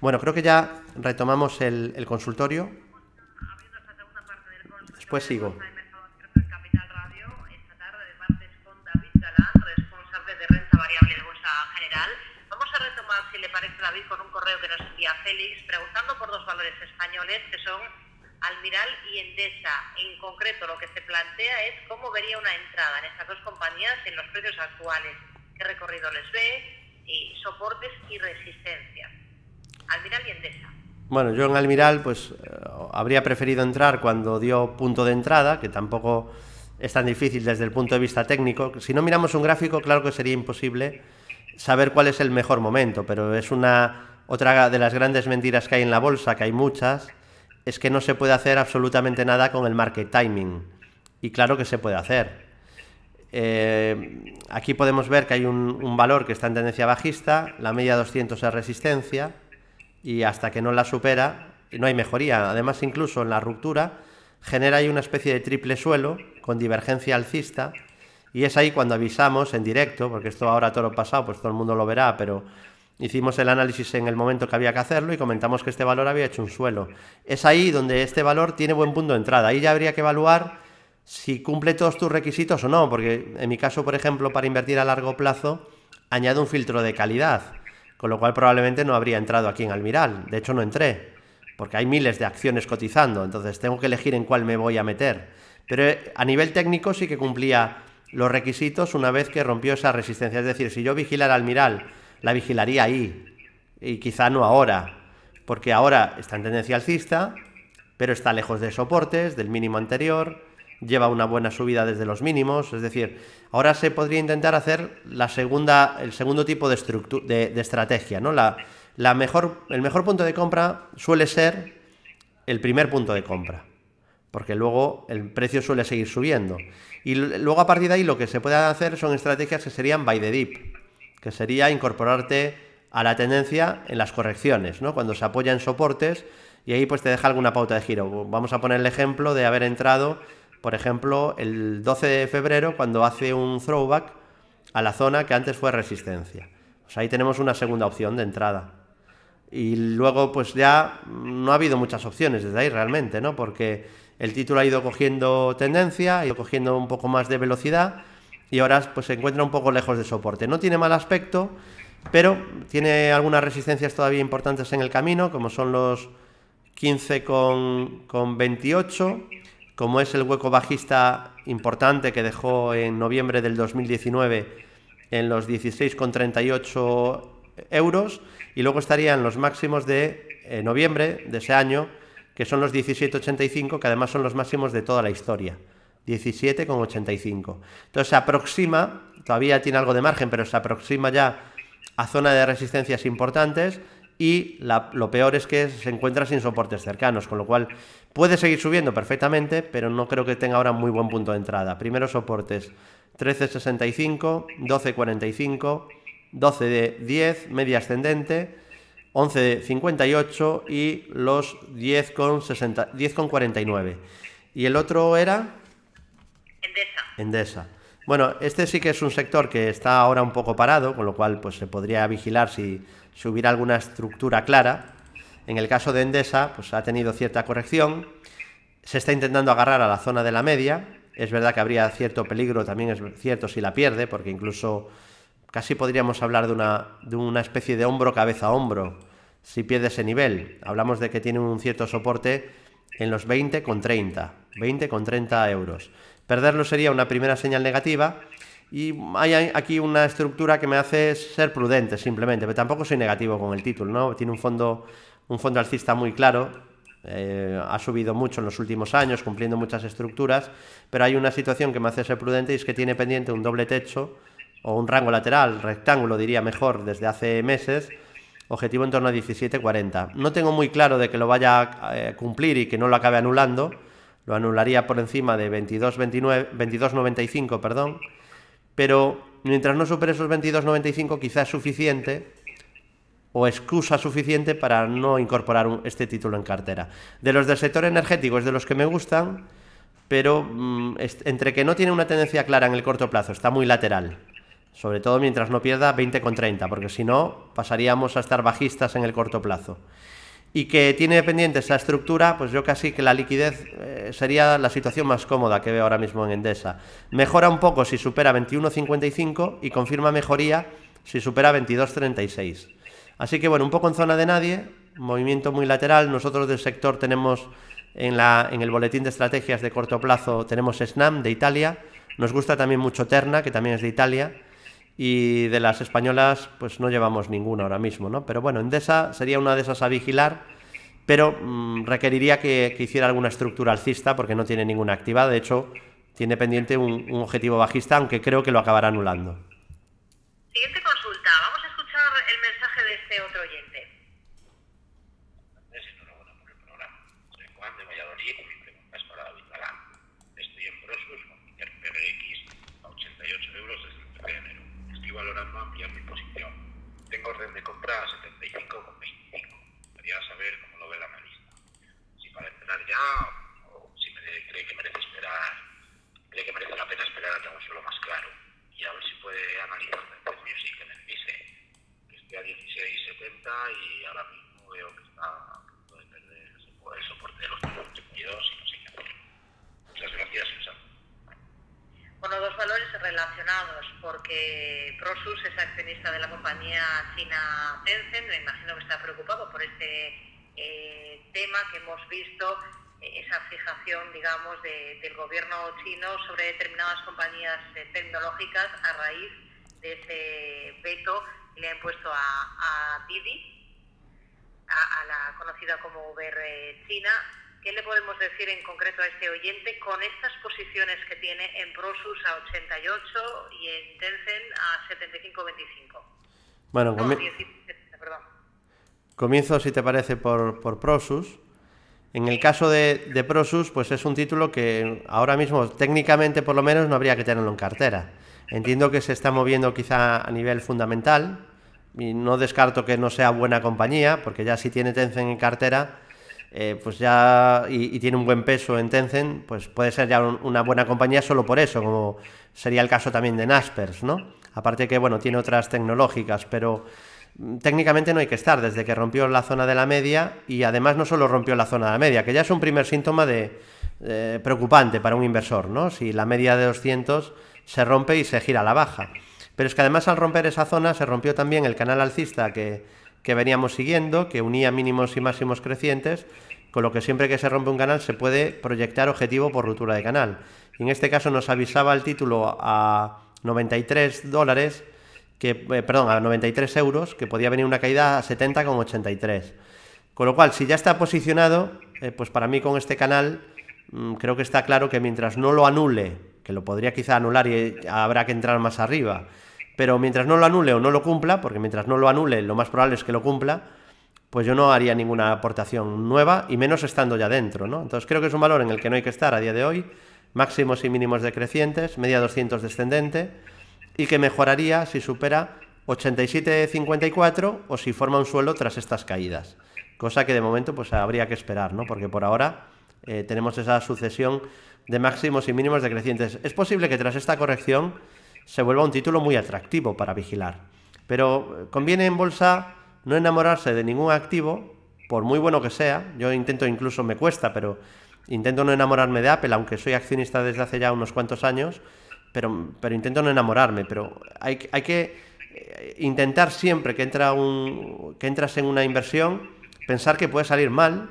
Bueno, creo que ya retomamos el consultorio. Pues sigo. Vamos a retomar si le parece David con un correo que nos envía Félix preguntando por dos valores españoles que son Almiral y Endesa. En concreto, lo que se plantea es cómo vería una entrada en estas dos compañías en los precios actuales, qué recorrido les ve, eh, soportes y resistencia. Almiral y Endesa. Bueno, yo en Almiral pues eh, habría preferido entrar cuando dio punto de entrada, que tampoco es tan difícil desde el punto de vista técnico. Si no miramos un gráfico, claro que sería imposible saber cuál es el mejor momento, pero es una otra de las grandes mentiras que hay en la bolsa, que hay muchas, es que no se puede hacer absolutamente nada con el market timing. Y claro que se puede hacer. Eh, aquí podemos ver que hay un valor que está en tendencia bajista, la media 200 es resistencia y hasta que no la supera no hay mejoría. Además, incluso en la ruptura genera ahí una especie de triple suelo con divergencia alcista y es ahí cuando avisamos en directo, porque esto ahora todo lo pasado, pues todo el mundo lo verá, pero hicimos el análisis en el momento que había que hacerlo y comentamos que este valor había hecho un suelo. Es ahí donde este valor tiene buen punto de entrada. Ahí ya habría que evaluar si cumple todos tus requisitos o no, porque en mi caso, por ejemplo, para invertir a largo plazo, añado un filtro de calidad con lo cual probablemente no habría entrado aquí en Almiral. De hecho, no entré, porque hay miles de acciones cotizando, entonces tengo que elegir en cuál me voy a meter. Pero eh, a nivel técnico sí que cumplía los requisitos una vez que rompió esa resistencia. Es decir, si yo vigilara Almiral, la vigilaría ahí, y quizá no ahora, porque ahora está en tendencia alcista, pero está lejos de soportes, del mínimo anterior, lleva una buena subida desde los mínimos, es decir, ahora se podría intentar hacer la segunda, el segundo tipo de, de, de estrategia, ¿no? La, la mejor, el mejor punto de compra suele ser el primer punto de compra, porque luego el precio suele seguir subiendo. Y luego a partir de ahí lo que se puede hacer son estrategias que serían by the dip, que sería incorporarte a la tendencia en las correcciones, ¿no? Cuando se apoya en soportes y ahí pues te deja alguna pauta de giro. Vamos a poner el ejemplo de haber entrado por ejemplo, el 12 de febrero cuando hace un throwback a la zona que antes fue resistencia. Pues ahí tenemos una segunda opción de entrada. Y luego pues ya no ha habido muchas opciones desde ahí realmente, ¿no? Porque el título ha ido cogiendo tendencia, ha ido cogiendo un poco más de velocidad y ahora pues se encuentra un poco lejos de soporte. No tiene mal aspecto, pero tiene algunas resistencias todavía importantes en el camino, como son los 15 con, con 28 como es el hueco bajista importante que dejó en noviembre del 2019 en los 16,38 euros y luego estarían los máximos de eh, noviembre de ese año, que son los 17,85, que además son los máximos de toda la historia. 17,85. Entonces se aproxima, todavía tiene algo de margen, pero se aproxima ya a zona de resistencias importantes y lo peor es que se encuentra sin soportes cercanos, con lo cual puede seguir subiendo perfectamente, pero no creo que tenga ahora muy buen punto de entrada. Primero soportes 13.65, 12.45, 12 de 10, media ascendente, 11 de 58 y los 10.49. ¿Y el otro era? Endesa. Endesa. Bueno, este sí que es un sector que está ahora un poco parado, con lo cual pues se podría vigilar si si hubiera alguna estructura clara. En el caso de Endesa, pues ha tenido cierta corrección, se está intentando agarrar a la zona de la media, es verdad que habría cierto peligro, también es cierto si la pierde, porque incluso casi podríamos hablar de una, de una especie de hombro cabeza hombro, si pierde ese nivel. Hablamos de que tiene un cierto soporte en los 20 con 30, 20 con 30 euros. Perderlo sería una primera señal negativa y hay aquí una estructura que me hace ser prudente simplemente, pero tampoco soy negativo con el título, ¿no? Tiene un fondo, un fondo alcista muy claro, eh, ha subido mucho en los últimos años, cumpliendo muchas estructuras, pero hay una situación que me hace ser prudente y es que tiene pendiente un doble techo o un rango lateral, rectángulo diría mejor, desde hace meses, objetivo en torno a 17.40. No tengo muy claro de que lo vaya a eh, cumplir y que no lo acabe anulando, lo anularía por encima de 22.95, perdón pero mientras no supere esos 22.95 quizás es suficiente o excusa suficiente para no incorporar este título en cartera. De los del sector energético es de los que me gustan, pero mm, entre que no tiene una tendencia clara en el corto plazo, está muy lateral. Sobre todo mientras no pierda 20,30, porque si no pasaríamos a estar bajistas en el corto plazo y que tiene pendiente esa estructura, pues yo casi que la liquidez eh, sería la situación más cómoda que veo ahora mismo en Endesa. Mejora un poco si supera 21.55 y confirma mejoría si supera 22.36. Así que bueno, un poco en zona de nadie, movimiento muy lateral. Nosotros del sector tenemos en, la, en el boletín de estrategias de corto plazo, tenemos SNAM de Italia. Nos gusta también mucho Terna, que también es de Italia y de las españolas pues no llevamos ninguna ahora mismo, ¿no? Pero bueno, Endesa sería una de esas a vigilar, pero mm, requeriría que, hiciera alguna estructura alcista porque no tiene ninguna activa, de hecho tiene pendiente un, objetivo bajista, aunque creo que lo acabará anulando. Siguiente ya o si me cree que merece esperar, cree que merece la pena esperar a lo más claro y a ver si puede analizar mío y que me dice que estoy a 16.70 y ahora mismo veo que está a punto de perder el soporte de los 32 y no sé qué hacer. Muchas gracias, Susana. Bueno, dos valores relacionados, porque Prosus es accionista de la compañía china Tencent, me imagino que está preocupado por este eh, tema que hemos visto esa fijación, digamos, del gobierno chino sobre determinadas compañías eh, tecnológicas a raíz de ese veto que le han puesto a, a Didi, a, la conocida como Uber eh, China. ¿Qué le podemos decir en concreto a este oyente con estas posiciones que tiene en Prosus a 88 y en Tencent a 75-25? Bueno, comienzo, si te parece, por, por Prosus. En el caso de, Prosus, pues es un título que ahora mismo técnicamente por lo menos no habría que tenerlo en cartera. Entiendo que se está moviendo quizá a nivel fundamental y no descarto que no sea buena compañía, porque ya si tiene Tencent en cartera, eh, pues ya y, tiene un buen peso en Tencent, pues puede ser ya una buena compañía solo por eso, como sería el caso también de Naspers, ¿no? Aparte que bueno tiene otras tecnológicas, pero técnicamente no hay que estar, desde que rompió la zona de la media y además no solo rompió la zona de la media, que ya es un primer síntoma de, eh, preocupante para un inversor, ¿no? Si la media de 200 se rompe y se gira a la baja. Pero es que además al romper esa zona se rompió también el canal alcista que, que veníamos siguiendo, que unía mínimos y máximos crecientes, con lo que siempre que se rompe un canal se puede proyectar objetivo por ruptura de canal. en este caso nos avisaba el título a 93 dólares que, eh, perdón, a 93 euros, que podía venir una caída a 70,83. Con lo cual, si ya está posicionado, eh, pues para mí con este canal mm, creo que está claro que mientras no lo anule, que lo podría quizá anular y habrá que entrar más arriba, pero mientras no lo anule o no lo cumpla, porque mientras no lo anule lo más probable es que lo cumpla, pues yo no haría ninguna aportación nueva y menos estando ya dentro, ¿no? Entonces creo que es un valor en el que no hay que estar a día de hoy, máximos y mínimos decrecientes, media 200 descendente, y que mejoraría si supera 87.54 o si forma un suelo tras estas caídas. Cosa que de momento pues habría que esperar, ¿no? Porque por ahora eh, tenemos esa sucesión de máximos y mínimos decrecientes. Es posible que tras esta corrección se vuelva un título muy atractivo para vigilar. Pero eh, conviene en bolsa no enamorarse de ningún activo, por muy bueno que sea. Yo intento, incluso me cuesta, pero intento no enamorarme de Apple, aunque soy accionista desde hace ya unos cuantos años pero, intento no enamorarme, pero hay, hay que eh, intentar siempre que, entra un, que entras en una inversión, pensar que puede salir mal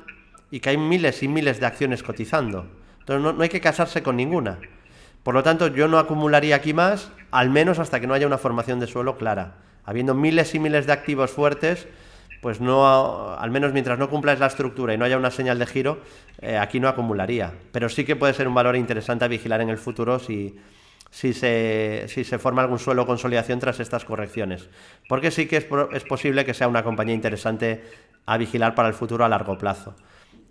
y que hay miles y miles de acciones cotizando. Entonces no, hay que casarse con ninguna. Por lo tanto, yo no acumularía aquí más, al menos hasta que no haya una formación de suelo clara. Habiendo miles y miles de activos fuertes, pues no, al menos mientras no cumplas la estructura y no haya una señal de giro, eh, aquí no acumularía. Pero sí que puede ser un valor interesante a vigilar en el futuro si, si se, forma algún suelo consolidación tras estas correcciones. Porque sí que es, es posible que sea una compañía interesante a vigilar para el futuro a largo plazo.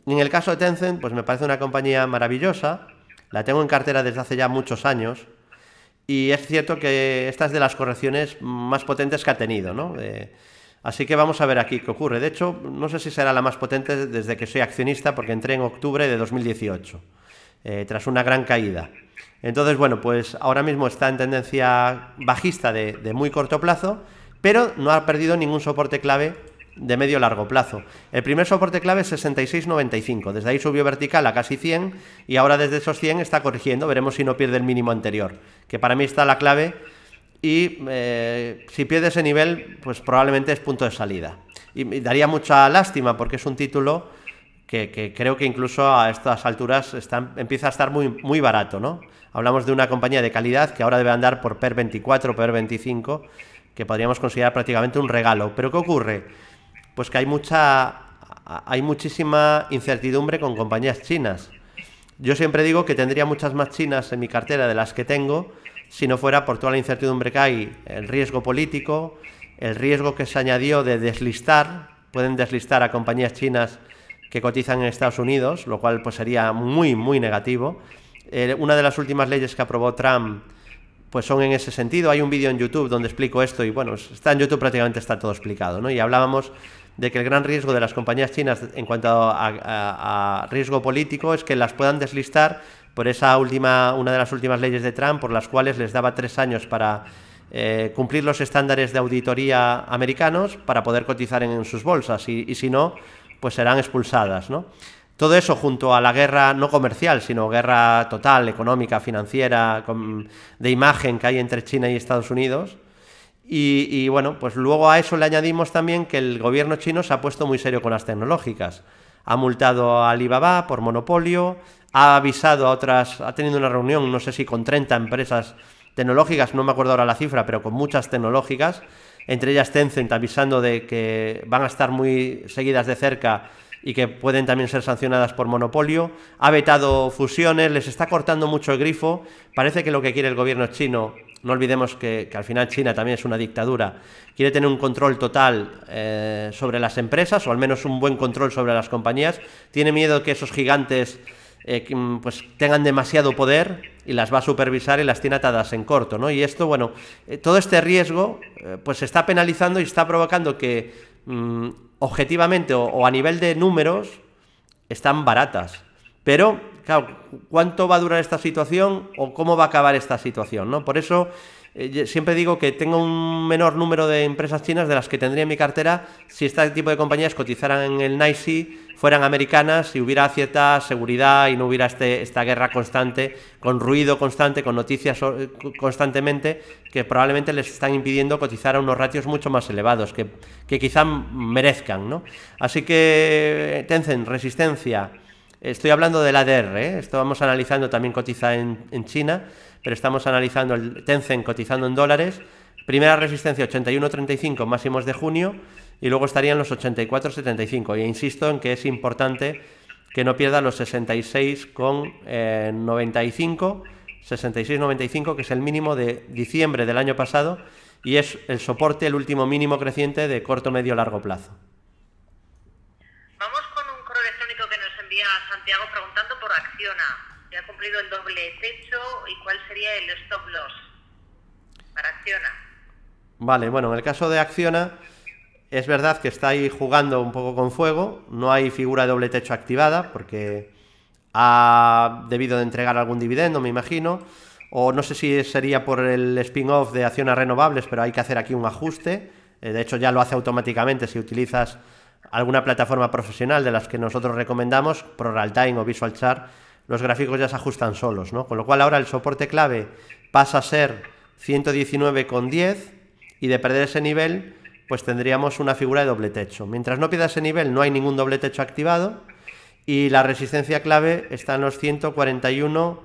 En el caso de Tencent, pues me parece una compañía maravillosa. La tengo en cartera desde hace ya muchos años. Y es cierto que esta es de las correcciones más potentes que ha tenido, ¿no? Eh, así que vamos a ver aquí qué ocurre. De hecho, no sé si será la más potente desde que soy accionista, porque entré en octubre de 2018, eh, tras una gran caída. Entonces, bueno, pues ahora mismo está en tendencia bajista de, muy corto plazo, pero no ha perdido ningún soporte clave de medio largo plazo. El primer soporte clave es 66.95, desde ahí subió vertical a casi 100 y ahora desde esos 100 está corrigiendo, veremos si no pierde el mínimo anterior, que para mí está la clave y eh, si pierde ese nivel, pues probablemente es punto de salida. Y, daría mucha lástima porque es un título que, creo que incluso a estas alturas empieza a estar muy, muy barato, ¿no? hablamos de una compañía de calidad que ahora debe andar por PER 24, PER 25, que podríamos considerar prácticamente un regalo. Pero ¿qué ocurre? Pues que hay mucha hay muchísima incertidumbre con compañías chinas. Yo siempre digo que tendría muchas más chinas en mi cartera de las que tengo si no fuera por toda la incertidumbre que hay, el riesgo político, el riesgo que se añadió de deslistar, pueden deslistar a compañías chinas que cotizan en Estados Unidos, lo cual pues sería muy muy negativo. Eh, una de las últimas leyes que aprobó Trump pues son en ese sentido. Hay un vídeo en YouTube donde explico esto y bueno, está en YouTube prácticamente está todo explicado, ¿no? Y hablábamos de que el gran riesgo de las compañías chinas en cuanto a, riesgo político es que las puedan deslistar por esa última, una de las últimas leyes de Trump, por las cuales les daba tres años para eh, cumplir los estándares de auditoría americanos para poder cotizar en, sus bolsas y, y si no, pues serán expulsadas, ¿no? Todo eso junto a la guerra no comercial, sino guerra total, económica, financiera, de imagen que hay entre China y Estados Unidos. Y, y, bueno, pues luego a eso le añadimos también que el gobierno chino se ha puesto muy serio con las tecnológicas. Ha multado a Alibaba por monopolio, ha avisado a otras, ha tenido una reunión, no sé si con 30 empresas tecnológicas, no me acuerdo ahora la cifra, pero con muchas tecnológicas, entre ellas Tencent, avisando de que van a estar muy seguidas de cerca y que pueden también ser sancionadas por monopolio. Ha vetado fusiones, les está cortando mucho el grifo. Parece que lo que quiere el gobierno chino, no olvidemos que, al final China también es una dictadura, quiere tener un control total eh, sobre las empresas o al menos un buen control sobre las compañías. Tiene miedo que esos gigantes eh, mm, pues tengan demasiado poder y las va a supervisar y las tiene atadas en corto, ¿no? Y esto, bueno, eh, todo este riesgo pues se está penalizando y está provocando que mm, objetivamente o, a nivel de números, están baratas. Pero, claro, ¿cuánto va a durar esta situación o cómo va a acabar esta situación? ¿no? Por eso eh, siempre digo que tengo un menor número de empresas chinas de las que tendría en mi cartera si este tipo de compañías cotizaran en el NYSE, fueran americanas y hubiera cierta seguridad y no hubiera este, esta guerra constante, con ruido constante, con noticias eh, constantemente, que probablemente les están impidiendo cotizar a unos ratios mucho más elevados, que, quizá merezcan. ¿no? Así que, Tencent, resistencia. Estoy hablando del ADR, ¿eh? esto vamos analizando, también cotiza en, en China pero estamos analizando el Tencent cotizando en dólares. Primera resistencia 81.35 máximos de junio y luego estarían los 84.75. E insisto en que es importante que no pierda los 66,95, 66,95 que es el mínimo de diciembre del año pasado y es el soporte, el último mínimo creciente de corto, medio, largo plazo. Vamos con un correo electrónico que nos envía Santiago preguntando por Acciona ha cumplido el doble techo y cuál sería el stop loss para Acciona. Vale, bueno, en el caso de Acciona es verdad que está ahí jugando un poco con fuego, no hay figura de doble techo activada porque ha debido de entregar algún dividendo, me imagino, o no sé si sería por el spin-off de ACCIONA renovables, pero hay que hacer aquí un ajuste, eh, de hecho ya lo hace automáticamente si utilizas alguna plataforma profesional de las que nosotros recomendamos, ProRealTime o Visual Chart, los gráficos ya se ajustan solos, ¿no? Con lo cual ahora el soporte clave pasa a ser 119,10 y de perder ese nivel, pues tendríamos una figura de doble techo. Mientras no pierda ese nivel, no hay ningún doble techo activado y la resistencia clave está en los 141,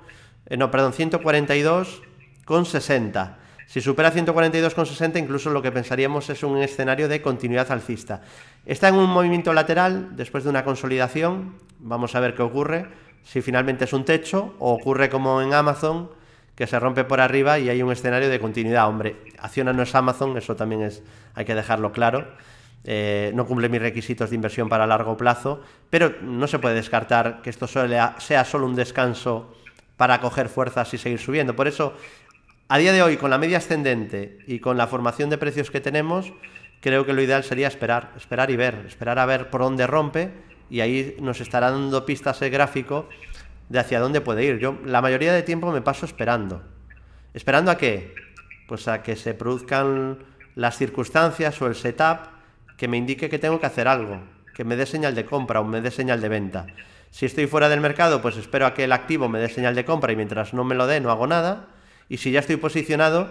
eh, perdón, 142,60. Si supera 142,60, incluso lo que pensaríamos es un escenario de continuidad alcista. Está en un movimiento lateral después de una consolidación. Vamos a ver qué ocurre si finalmente es un techo o ocurre como en Amazon, que se rompe por arriba y hay un escenario de continuidad. Hombre, Acciona no es Amazon, eso también es, hay que dejarlo claro. Eh, no cumple mis requisitos de inversión para largo plazo, pero no se puede descartar que esto sea solo un descanso para coger fuerzas y seguir subiendo. Por eso, a día de hoy, con la media ascendente y con la formación de precios que tenemos, creo que lo ideal sería esperar, esperar y ver, esperar a ver por dónde rompe y ahí nos estará dando pistas el gráfico de hacia dónde puede ir. Yo la mayoría de tiempo me paso esperando. ¿Esperando a qué? Pues a que se produzcan las circunstancias o el setup que me indique que tengo que hacer algo, que me dé señal de compra o me dé señal de venta. Si estoy fuera del mercado, pues espero a que el activo me dé señal de compra y mientras no me lo dé no hago nada. Y si ya estoy posicionado,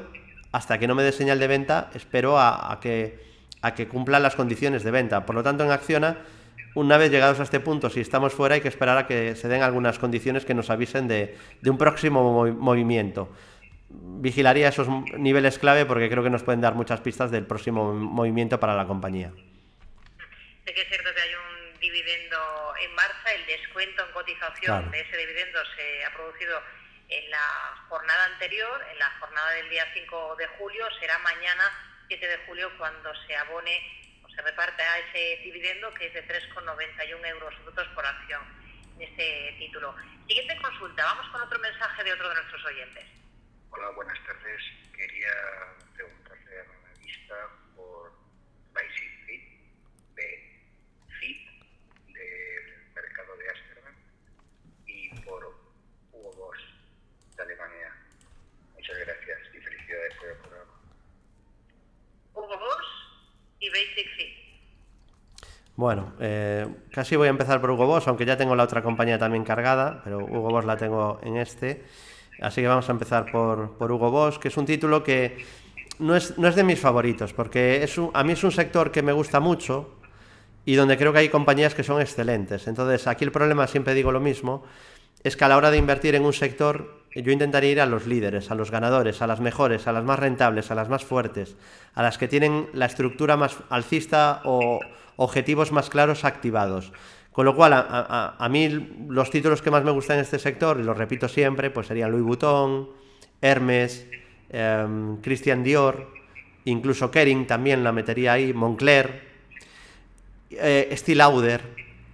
hasta que no me dé señal de venta, espero a, a que, a que cumplan las condiciones de venta. Por lo tanto, en Acciona una vez llegados a este punto, si estamos fuera, hay que esperar a que se den algunas condiciones que nos avisen de, de un próximo movimiento. Vigilaría esos niveles clave porque creo que nos pueden dar muchas pistas del próximo movimiento para la compañía. Sí que es cierto que hay un dividendo en marcha, el descuento en cotización de ese dividendo se ha producido en la jornada anterior, en la jornada del día 5 de julio, será mañana 7 de julio cuando se abone reparte a ese dividendo que es de 3,91 euros por acción en este título. Siguiente consulta, vamos con otro mensaje de otro de nuestros oyentes. Hola, buenas tardes. Quería preguntarle a la analista por Basic Fit, de Fit, del mercado de Ámsterdam, y por Hugo Boss, de Alemania. Muchas gracias y felicidades por el programa. Hugo Boss y Basic bueno, eh, casi voy a empezar por Hugo Boss, aunque ya tengo la otra compañía también cargada, pero Hugo Boss la tengo en este. Así que vamos a empezar por, Hugo Boss, que es un título que no es, no es de mis favoritos, porque es a mí es un sector que me gusta mucho y donde creo que hay compañías que son excelentes. Entonces, aquí el problema, siempre digo lo mismo, es que a la hora de invertir en un sector, yo intentaría ir a los líderes, a los ganadores, a las mejores, a las más rentables, a las más fuertes, a las que tienen la estructura más alcista o objetivos más claros activados. Con lo cual, a, mí los títulos que más me gustan en este sector, y los repito siempre, pues serían Louis Vuitton, Hermes, em, Christian Dior, incluso Kering también la metería ahí, Moncler, eh, Steel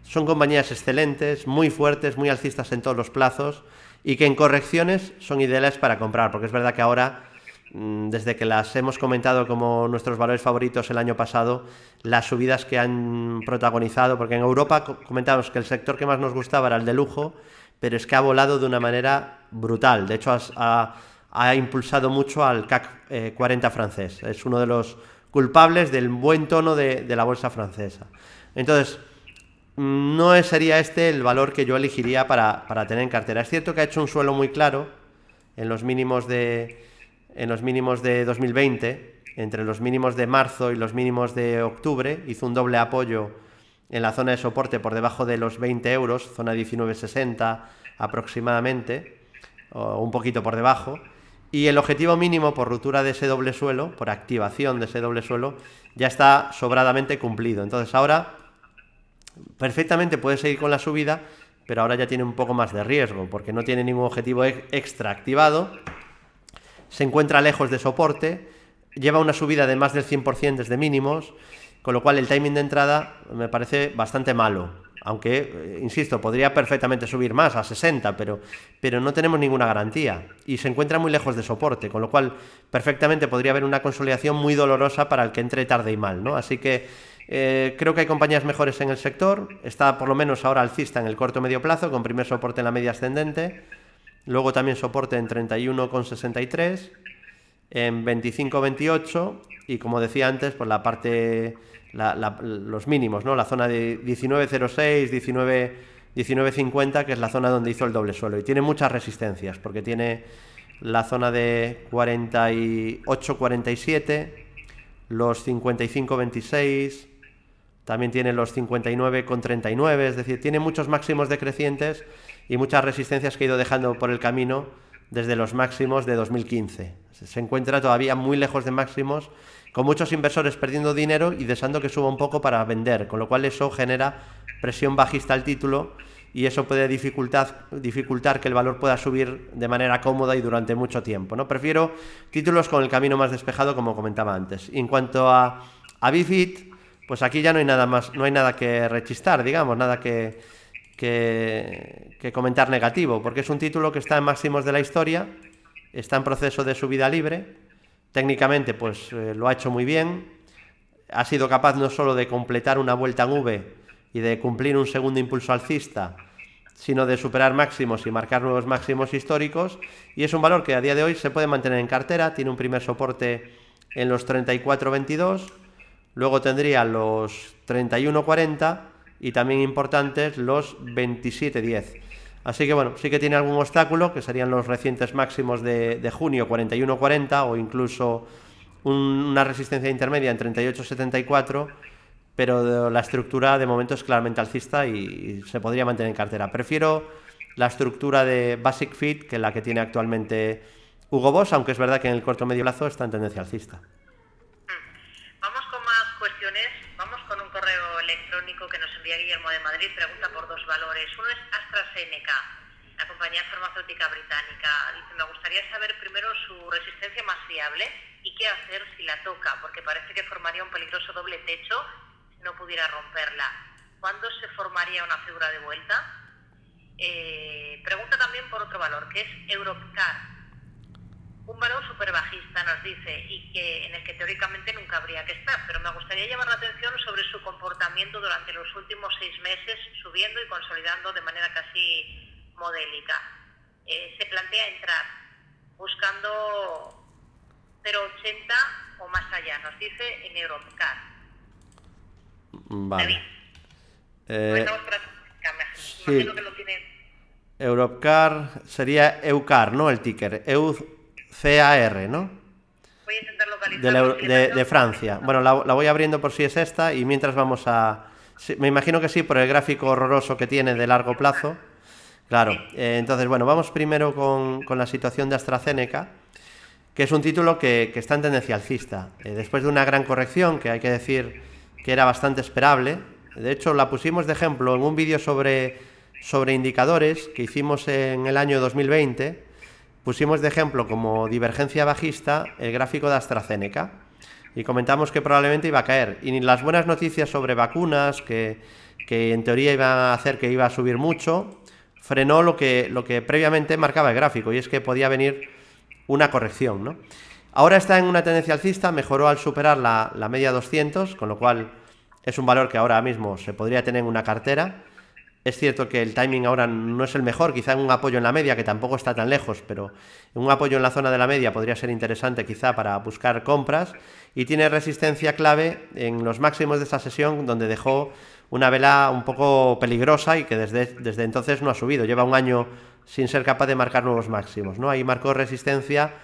Son compañías excelentes, muy fuertes, muy alcistas en todos los plazos y que en correcciones son ideales para comprar, porque es verdad que ahora Mm, desde que las hemos comentado como nuestros valores favoritos el año pasado, las subidas que han protagonizado, porque en Europa comentábamos que el sector que más nos gustaba era el de lujo, pero es que ha volado de una manera brutal. De hecho, ha, impulsado mucho al CAC 40 eh, francés. Es uno de los culpables del buen tono de, la bolsa francesa. Entonces, mm, no sería este el valor que yo elegiría para, para tener en cartera. Es cierto que ha hecho un suelo muy claro en los mínimos de en los mínimos de 2020, entre los mínimos de marzo y los mínimos de octubre, hizo un doble apoyo en la zona de soporte por debajo de los 20 euros, zona 19,60 aproximadamente, o un poquito por debajo. Y el objetivo mínimo por ruptura de ese doble suelo, por activación de ese doble suelo, ya está sobradamente cumplido. Entonces ahora perfectamente puede seguir con la subida, pero ahora ya tiene un poco más de riesgo, porque no tiene ningún objetivo extra activado se encuentra lejos de soporte, lleva una subida de más del 100% desde mínimos, con lo cual el timing de entrada me parece bastante malo. Aunque, eh, insisto, podría perfectamente subir más a 60, pero, pero no tenemos ninguna garantía. Y se encuentra muy lejos de soporte, con lo cual perfectamente podría haber una consolidación muy dolorosa para el que entre tarde y mal. ¿no? Así que eh, creo que hay compañías mejores en el sector. Está por lo menos ahora alcista en el corto medio plazo, con primer soporte en la media ascendente. Luego también soporte en 31,63, en 25,28 y como decía antes, pues la parte, los mínimos, ¿no? La zona de 19,06, 19, 19,50, que es la zona donde hizo el doble suelo. Y tiene muchas resistencias, porque tiene la zona de 48,47, los 55,26, también tiene los 59,39, es decir, tiene muchos máximos decrecientes y muchas resistencias que he ido dejando por el camino desde los máximos de 2015. Se encuentra todavía muy lejos de máximos, con muchos inversores perdiendo dinero y deseando que suba un poco para vender, con lo cual eso genera presión bajista al título y eso puede dificultar, dificultar que el valor pueda subir de manera cómoda y durante mucho tiempo. ¿no? Prefiero títulos con el camino más despejado, como comentaba antes. en cuanto a, a Bifit, pues aquí ya no hay nada más, no hay nada que rechistar, digamos, nada que, que, comentar negativo, porque es un título que está en máximos de la historia, está en proceso de subida libre, técnicamente pues eh, lo ha hecho muy bien, ha sido capaz no solo de completar una vuelta en V y de cumplir un segundo impulso alcista, sino de superar máximos y marcar nuevos máximos históricos. Y es un valor que a día de hoy se puede mantener en cartera, tiene un primer soporte en los 34.22, luego tendría los 31.40 y también importantes los 27-10 Así que bueno, sí que tiene algún obstáculo, que serían los recientes máximos de, de junio 40 o incluso una resistencia intermedia en 38-74 pero la estructura de momento es claramente alcista y, se podría mantener en cartera. Prefiero la estructura de Basic Fit que la que tiene actualmente Hugo Boss, aunque es verdad que en el corto medio plazo está en tendencia alcista. Hmm. Vamos con más cuestiones correo electrónico que nos envía Guillermo de Madrid pregunta por dos valores. Uno es AstraZeneca, la compañía farmacéutica británica. Dice, me gustaría saber primero su resistencia más fiable y qué hacer si la toca, porque parece que formaría un peligroso doble techo si no pudiera romperla. ¿Cuándo se formaría una figura de vuelta? Eh, pregunta también por otro valor, que es Europcar un valor súper bajista, nos dice, y que en el que teóricamente nunca habría que estar, pero me gustaría llamar la atención sobre su comportamiento durante los últimos seis meses, subiendo y consolidando de manera casi modélica. Eh, se plantea entrar buscando 0,80 o más allá, nos dice en Eurocar. Vale. Eh, que Europcar sería EUCAR, ¿no? El ticker. EU, CAR, ¿no? Voy a intentar De, de, Francia. Bueno, la, voy abriendo por si es esta y mientras vamos a... me imagino que sí, por el gráfico horroroso que tiene de largo plazo. Claro. Eh, entonces, bueno, vamos primero con, la situación de AstraZeneca, que es un título que, está en tendencia alcista. Eh, después de una gran corrección, que hay que decir que era bastante esperable. De hecho, la pusimos de ejemplo en un vídeo sobre, sobre indicadores que hicimos en el año 2020 pusimos de ejemplo como divergencia bajista el gráfico de AstraZeneca y comentamos que probablemente iba a caer. Y las buenas noticias sobre vacunas, que, en teoría iban a hacer que iba a subir mucho, frenó lo que, lo que previamente marcaba el gráfico y es que podía venir una corrección. Ahora está en una tendencia alcista, mejoró al superar la, la media 200, con lo cual es un valor que ahora mismo se podría tener en una cartera. Es cierto que el timing ahora no es el mejor, quizá un apoyo en la media, que tampoco está tan lejos, pero un apoyo en la zona de la media podría ser interesante quizá para buscar compras. Y tiene resistencia clave en los máximos de esta sesión, donde dejó una vela un poco peligrosa y que desde, entonces no ha subido. Lleva un año sin ser capaz de marcar nuevos máximos. ¿no? Ahí marcó resistencia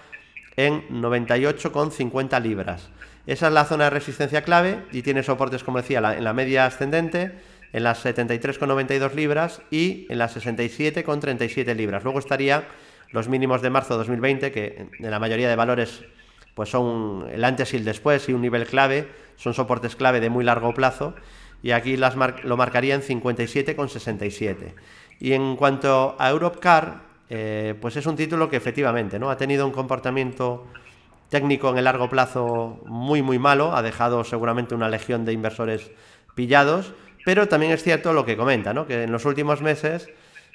en 98,50 libras. Esa es la zona de resistencia clave y tiene soportes, como decía, en la media ascendente en las 73,92 libras y en las 67,37 libras. Luego estaría los mínimos de marzo 2020, que en la mayoría de valores pues son el antes y el después y un nivel clave, son soportes clave de muy largo plazo y aquí las lo marcaría en 57,67. Y en cuanto a Europcar, eh, pues es un título que efectivamente ¿no? ha tenido un comportamiento técnico en el largo plazo muy muy malo, ha dejado seguramente una legión de inversores pillados pero también es cierto lo que comenta, ¿no? que en los últimos meses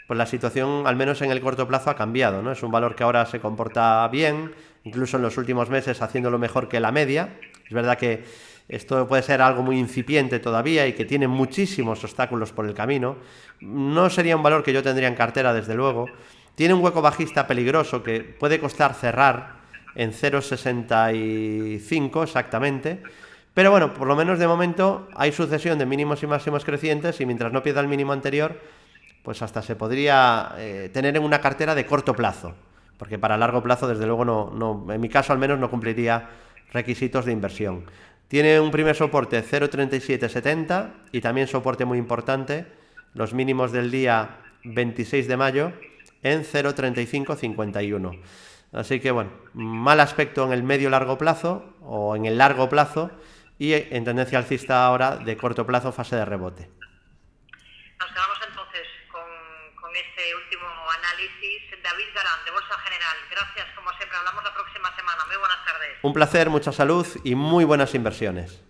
pues la situación, al menos en el corto plazo, ha cambiado. ¿no? Es un valor que ahora se comporta bien, incluso en los últimos meses haciéndolo mejor que la media. Es verdad que esto puede ser algo muy incipiente todavía y que tiene muchísimos obstáculos por el camino. No sería un valor que yo tendría en cartera, desde luego. Tiene un hueco bajista peligroso que puede costar cerrar en 0,65 exactamente. Pero bueno, por lo menos de momento hay sucesión de mínimos y máximos crecientes y mientras no pierda el mínimo anterior, pues hasta se podría eh, tener en una cartera de corto plazo. Porque para largo plazo, desde luego, no, no, en mi caso al menos no cumpliría requisitos de inversión. Tiene un primer soporte 0.3770 y también soporte muy importante, los mínimos del día 26 de mayo en 0.3551. Así que bueno, mal aspecto en el medio largo plazo o en el largo plazo y en tendencia alcista ahora de corto plazo fase de rebote. Nos quedamos entonces con, con este último análisis. David Garán, de Bolsa General, gracias como siempre. Hablamos la próxima semana. Muy buenas tardes. Un placer, mucha salud y muy buenas inversiones.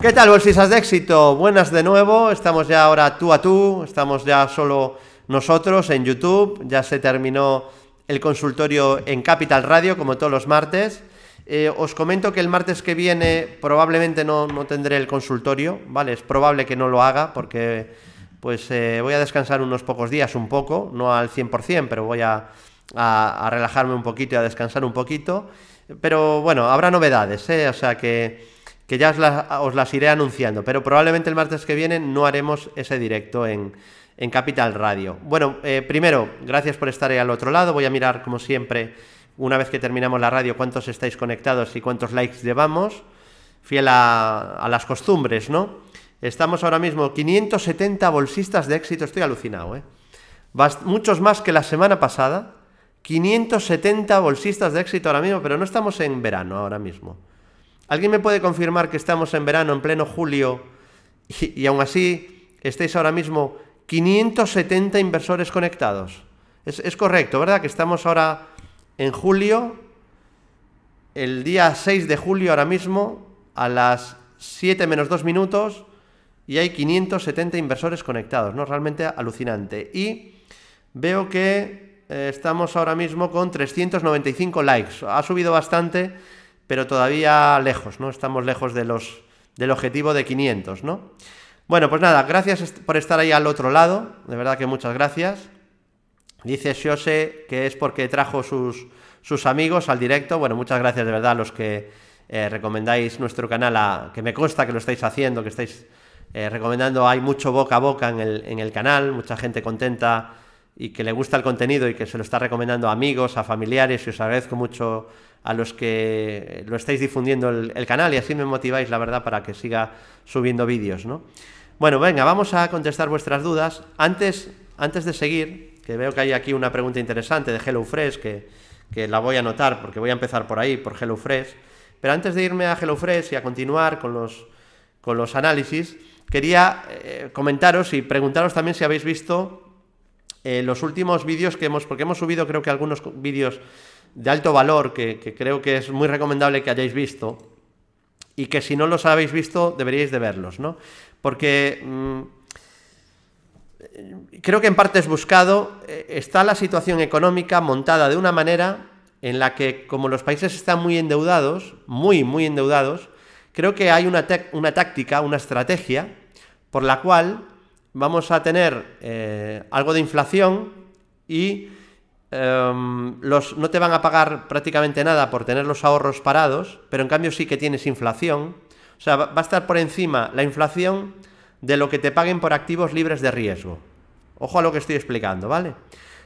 ¿Qué tal, bolsistas de éxito? Buenas de nuevo, estamos ya ahora tú a tú, estamos ya solo nosotros en YouTube, ya se terminó el consultorio en Capital Radio, como todos los martes. Eh, os comento que el martes que viene probablemente no, tendré el consultorio, ¿vale? Es probable que no lo haga porque pues eh, voy a descansar unos pocos días, un poco, no al 100%, pero voy a, relajarme un poquito y a descansar un poquito. Pero bueno, habrá novedades, ¿eh? O sea que que ya os, las iré anunciando, pero probablemente el martes que viene no haremos ese directo en, Capital Radio. Bueno, eh, primero, gracias por estar ahí al otro lado, voy a mirar como siempre, una vez que terminamos la radio, cuántos estáis conectados y cuántos likes llevamos, fiel a, las costumbres, ¿no? Estamos ahora mismo 570 bolsistas de éxito, estoy alucinado, ¿eh? muchos más que la semana pasada, 570 bolsistas de éxito ahora mismo, pero no estamos en verano ahora mismo. ¿Alguien me puede confirmar que estamos en verano, en pleno julio, y, aún así estéis ahora mismo 570 inversores conectados? Es, correcto, ¿verdad? Que estamos ahora en julio, el día 6 de julio ahora mismo, a las 7 menos 2 minutos, y hay 570 inversores conectados, ¿no? Realmente alucinante. Y veo que eh, estamos ahora mismo con 395 likes, ha subido bastante pero todavía lejos, ¿no? Estamos lejos de los, del objetivo de 500, ¿no? Bueno, pues nada, gracias por estar ahí al otro lado, de verdad que muchas gracias. Dice sé que es porque trajo sus, sus amigos al directo. Bueno, muchas gracias de verdad a los que eh, recomendáis nuestro canal, a, que me consta que lo estáis haciendo, que estáis eh, recomendando. Hay mucho boca a boca en el, en el canal, mucha gente contenta y que le gusta el contenido y que se lo está recomendando a amigos, a familiares, y os agradezco mucho a los que lo estáis difundiendo el, canal y así me motiváis, la verdad, para que siga subiendo vídeos, ¿no? Bueno, venga, vamos a contestar vuestras dudas. Antes, antes de seguir, que veo que hay aquí una pregunta interesante de HelloFresh, que, que la voy a anotar porque voy a empezar por ahí, por HelloFresh. Pero antes de irme a HelloFresh y a continuar con los, con los análisis, quería eh, comentaros y preguntaros también si habéis visto eh, los últimos vídeos que hemos, porque hemos subido creo que algunos vídeos de alto valor que, creo que es muy recomendable que hayáis visto y que si no los habéis visto deberíais de verlos, ¿no? Porque mm, creo que en parte es buscado, eh, está la situación económica montada de una manera en la que como los países están muy endeudados, muy, muy endeudados, creo que hay una, una táctica, una estrategia por la cual vamos a tener eh, algo de inflación y Em, los, no te van a pagar prácticamente nada por tener los ahorros parados, pero en cambio sí que tienes inflación. O sea, va a estar por encima la inflación de lo que te paguen por activos libres de riesgo. Ojo a lo que estoy explicando, ¿vale?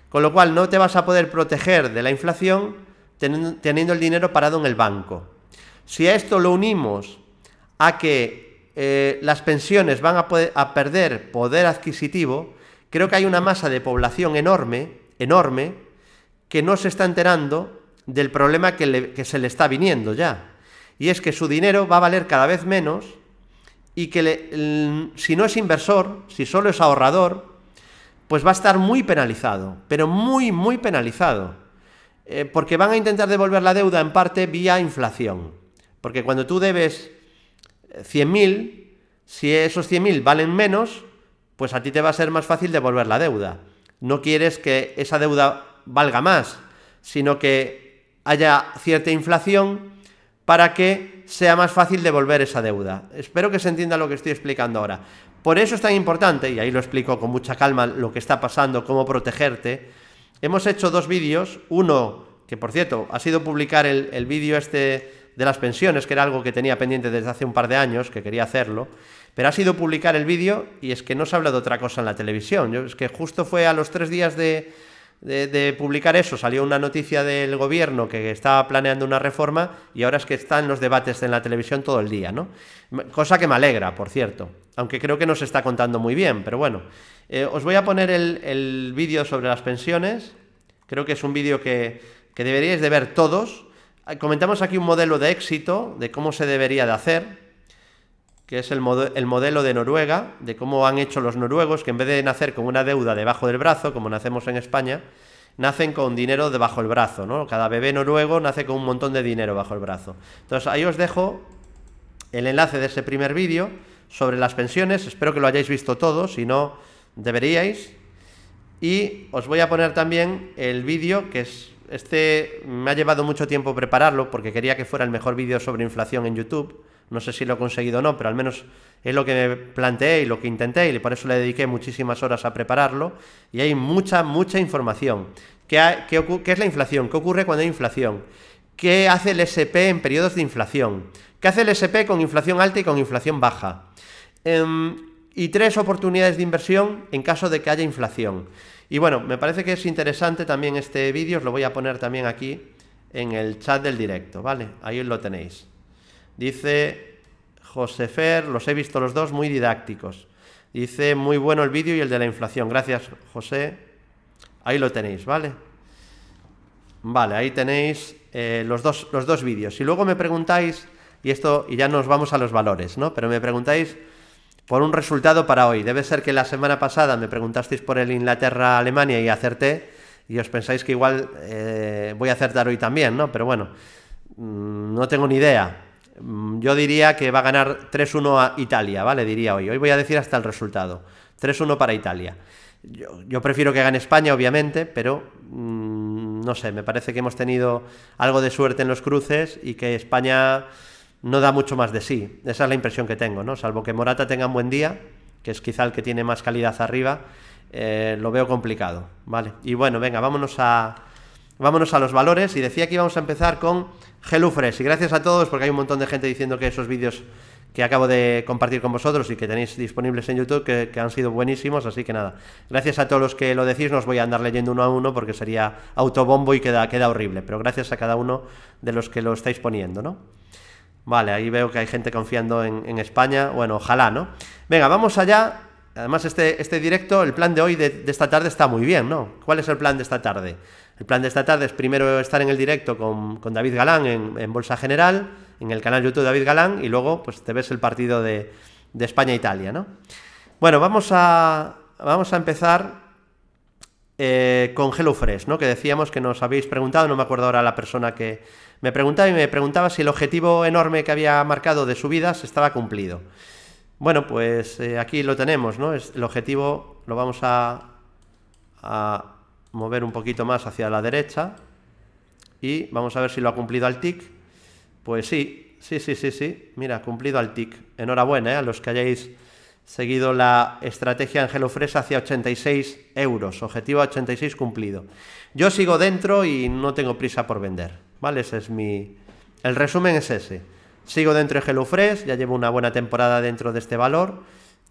Con lo cual no te vas a poder proteger de la inflación teniendo el dinero parado en el banco. Si a esto lo unimos a que eh, las pensiones van a perder poder adquisitivo, creo que hay una masa de población enorme, enorme, que no se está enterando del problema que, se le está viniendo ya. Y es que su dinero va a valer cada vez menos y que si no es inversor, si solo es ahorrador, pues va a estar muy penalizado, pero muy, muy penalizado. Eh, porque van a intentar devolver la deuda en parte vía inflación. Porque cuando tú debes 100.000, eh, si esos 100.000 valen menos, pues a ti te va a ser más fácil devolver la deuda. No quieres que esa deuda valga más, sino que haya cierta inflación para que sea más fácil devolver esa deuda. Espero que se entienda lo que estoy explicando ahora. Por eso es tan importante, y ahí lo explico con mucha calma lo que está pasando, cómo protegerte. Hemos hecho dos vídeos, uno que por cierto ha sido publicar el, vídeo este de las pensiones, que era algo que tenía pendiente desde hace un par de años, que quería hacerlo, pero ha sido publicar el vídeo y es que no se ha hablado otra cosa en la televisión. es que justo fue a los tres días de, de, publicar eso salió una noticia del gobierno que estaba planeando una reforma y ahora es que están los debates en la televisión todo el día, ¿no? Cosa que me alegra, por cierto, aunque creo que no se está contando muy bien, pero bueno. Eh, os voy a poner el, vídeo sobre las pensiones, creo que es un vídeo que, que deberíais de ver todos. Comentamos aquí un modelo de éxito, de cómo se debería de hacer, que es el, modelo de Noruega, de cómo han hecho los noruegos, que en vez de nacer con una deuda debajo del brazo, como nacemos en España, nacen con dinero debajo del brazo, ¿no? Cada bebé noruego nace con un montón de dinero bajo el brazo. Entonces ahí os dejo el enlace de ese primer vídeo sobre las pensiones, espero que lo hayáis visto todos, si no, deberíais. Y os voy a poner también el vídeo, que es, este me ha llevado mucho tiempo prepararlo, porque quería que fuera el mejor vídeo sobre inflación en YouTube no sé si lo he conseguido o no, pero al menos es lo que me planteé y lo que intenté y por eso le dediqué muchísimas horas a prepararlo. Y hay mucha, mucha información. ¿Qué, es la inflación? ¿Qué ocurre cuando hay inflación? ¿Qué hace el SP en periodos de inflación? ¿Qué hace el SP con inflación alta y con inflación baja? Em, y tres oportunidades de inversión en caso de que haya inflación. Y bueno, me parece que es interesante también este vídeo, os lo voy a poner también aquí en el chat del directo, ¿vale? Ahí lo tenéis. Dice Josefer, los he visto los dos muy didácticos. Dice, muy bueno el vídeo y el de la inflación. Gracias, José. Ahí lo tenéis, ¿vale? Vale, ahí tenéis eh, los dos, los dos vídeos. Y luego me preguntáis, y esto, y ya nos vamos a los valores, ¿no? Pero me preguntáis por un resultado para hoy. Debe ser que la semana pasada me preguntasteis por el Inglaterra-Alemania y acerté, y os pensáis que igual eh, voy a acertar hoy también, ¿no? Pero bueno, mm, no tengo ni idea. Mm, yo diría que va a ganar 3-1 a Italia, ¿vale? Diría hoy. Hoy voy a decir hasta el resultado. 3-1 para Italia. Yo, prefiero que gane España, obviamente, pero mm, no sé, me parece que hemos tenido algo de suerte en los cruces y que España no da mucho más de sí. Esa es la impresión que tengo, ¿no? Salvo que Morata tenga un buen día, que es quizá el que tiene más calidad arriba, eh, lo veo complicado, ¿vale? Y bueno, venga, vámonos a, vámonos a los valores. Y decía que íbamos a empezar con HelloFresh. Y gracias a todos, porque hay un montón de gente diciendo que esos vídeos que acabo de compartir con vosotros y que tenéis disponibles en YouTube, que, han sido buenísimos, así que nada, gracias a todos los que lo decís, no os voy a andar leyendo uno a uno porque sería autobombo y queda, queda horrible, pero gracias a cada uno de los que lo estáis poniendo, ¿no? Vale, ahí veo que hay gente confiando en, España, bueno, ojalá, ¿no? Venga, vamos allá, además este, este directo, el plan de hoy de esta tarde está muy bien, ¿no? ¿Cuál es el plan de esta tarde? El plan de esta tarde es primero estar en el directo con, David Galán en, Bolsa General, en el canal YouTube de David Galán, y luego pues te ves el partido de, España-Italia, e ¿no? Bueno, vamos a, vamos a empezar eh, con HelloFresh, ¿no? Que decíamos que nos habéis preguntado, no me acuerdo ahora la persona que me preguntaba y me preguntaba si el objetivo enorme que había marcado de subidas estaba cumplido. Bueno, pues eh, aquí lo tenemos, ¿no? Es, el objetivo lo vamos a mover un poquito más hacia la derecha y vamos a ver si lo ha cumplido al tic. Pues sí, sí, sí, sí, sí. Mira, cumplido al tic. Enhorabuena eh, a los que hayáis seguido la estrategia en HelloFresh hacia 86 euros. Objetivo 86 cumplido. Yo sigo dentro y no tengo prisa por vender. ¿Vale? Ese es mi. El resumen es ese. Sigo dentro de HelloFresh, ya llevo una buena temporada dentro de este valor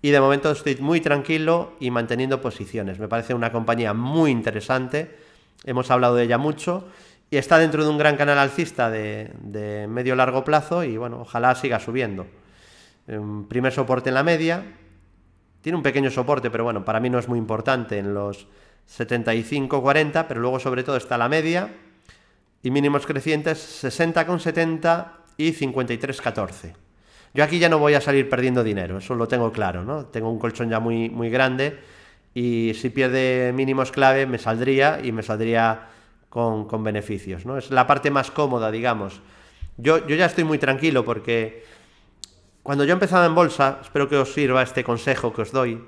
y de momento estoy muy tranquilo y manteniendo posiciones. Me parece una compañía muy interesante. Hemos hablado de ella mucho. Y está dentro de un gran canal alcista de, medio largo plazo. Y bueno, ojalá siga subiendo. primer soporte en la media. Tiene un pequeño soporte, pero bueno, para mí no es muy importante en los 75-40. Pero luego, sobre todo, está la media. Y mínimos crecientes 60,70 y 53,14. Yo aquí ya no voy a salir perdiendo dinero, eso lo tengo claro, ¿no? Tengo un colchón ya muy, muy grande y si pierde mínimos clave me saldría y me saldría con, beneficios, ¿no? Es la parte más cómoda, digamos. Yo, yo ya estoy muy tranquilo porque cuando yo empezaba en bolsa, espero que os sirva este consejo que os doy,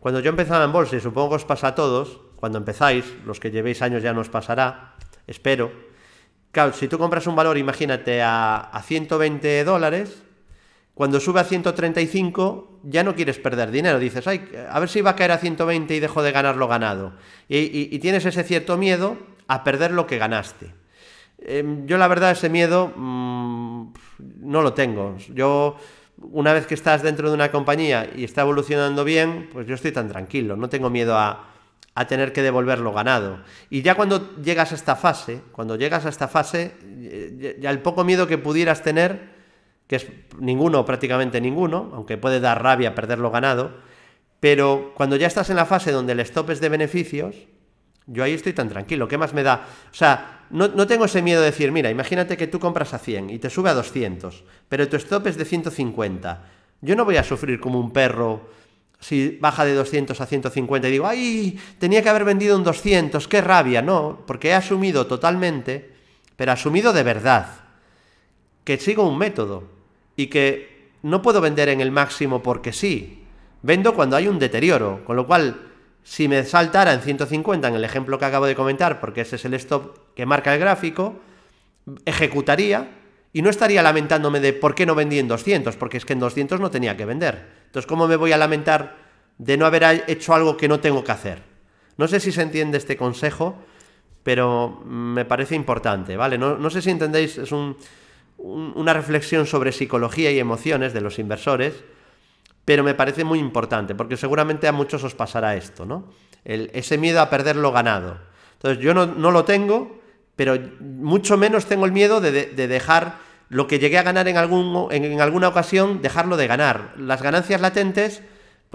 cuando yo empezaba en bolsa, y supongo que os pasa a todos, cuando empezáis, los que llevéis años ya nos pasará, espero. Claro, si tú compras un valor, imagínate, a, a 120 dólares, cuando sube a 135 ya no quieres perder dinero, dices, Ay, a ver si va a caer a 120 y dejo de ganar lo ganado. Y, tienes ese cierto miedo a perder lo que ganaste. Em, yo la verdad ese miedo mm, no lo tengo. Yo una vez que estás dentro de una compañía y está evolucionando bien, pues yo estoy tan tranquilo, no tengo miedo a, a tener que devolver lo ganado. Y ya cuando llegas a esta fase, cuando llegas a esta fase, eh, ya el poco miedo que pudieras tener que es ninguno prácticamente ninguno, aunque puede dar rabia perderlo ganado, pero cuando ya estás en la fase donde el stop es de beneficios, yo ahí estoy tan tranquilo, ¿qué más me da? O sea, no, no tengo ese miedo de decir, mira, imagínate que tú compras a 100 y te sube a 200, pero tu stop es de 150. Yo no voy a sufrir como un perro si baja de 200 a 150 y digo, ay, tenía que haber vendido un 200, qué rabia, no, porque he asumido totalmente, pero asumido de verdad, que sigo un método, y que no puedo vender en el máximo porque sí. Vendo cuando hay un deterioro, con lo cual si me saltara en 150 en el ejemplo que acabo de comentar, porque ese es el stop que marca el gráfico, ejecutaría y no estaría lamentándome de por qué no vendí en 200, porque es que en 200 no tenía que vender. Entonces, ¿cómo me voy a lamentar de no haber hecho algo que no tengo que hacer? No sé si se entiende este consejo, pero me parece importante, ¿vale? No, no sé si entendéis, es un una reflexión sobre psicología y emociones de los inversores, pero me parece muy importante, porque seguramente a muchos os pasará esto, ¿no? ese miedo a perder lo ganado. Entonces, yo no, lo tengo, pero mucho menos tengo el miedo de, dejar lo que llegué a ganar algún, en alguna ocasión, dejarlo de ganar. Las ganancias latentes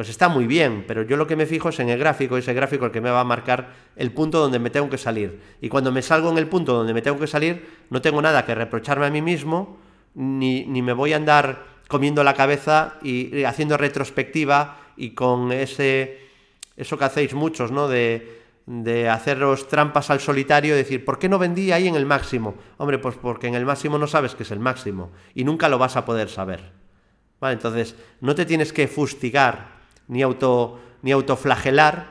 pues está muy bien, pero yo lo que me fijo es en el gráfico, ese gráfico el que me va a marcar el punto donde me tengo que salir. Y cuando me salgo en el punto donde me tengo que salir, no tengo nada que reprocharme a mí mismo, ni, ni me voy a andar comiendo la cabeza y, haciendo retrospectiva y con ese eso que hacéis muchos, ¿no? De, de haceros trampas al solitario, decir, ¿por qué no vendí ahí en el máximo? Hombre, pues porque en el máximo no sabes que es el máximo y nunca lo vas a poder saber. entonces, no te tienes que fustigar ni, auto, ni autoflagelar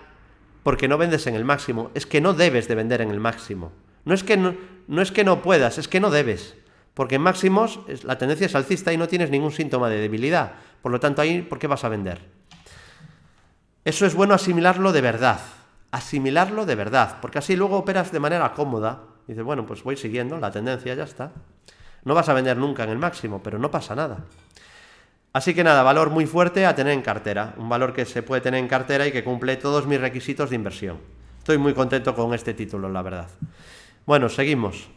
porque no vendes en el máximo. Es que no debes de vender en el máximo. No es que no, no, es que no puedas, es que no debes. Porque en máximos la tendencia es alcista y no tienes ningún síntoma de debilidad. Por lo tanto, ahí, ¿por qué vas a vender? Eso es bueno asimilarlo de verdad. Asimilarlo de verdad. Porque así luego operas de manera cómoda. Dices, bueno, pues voy siguiendo la tendencia, ya está. No vas a vender nunca en el máximo, pero no pasa nada. Así que nada, valor muy fuerte a tener en cartera, un valor que se puede tener en cartera y que cumple todos mis requisitos de inversión. Estoy muy contento con este título, la verdad. Bueno, seguimos.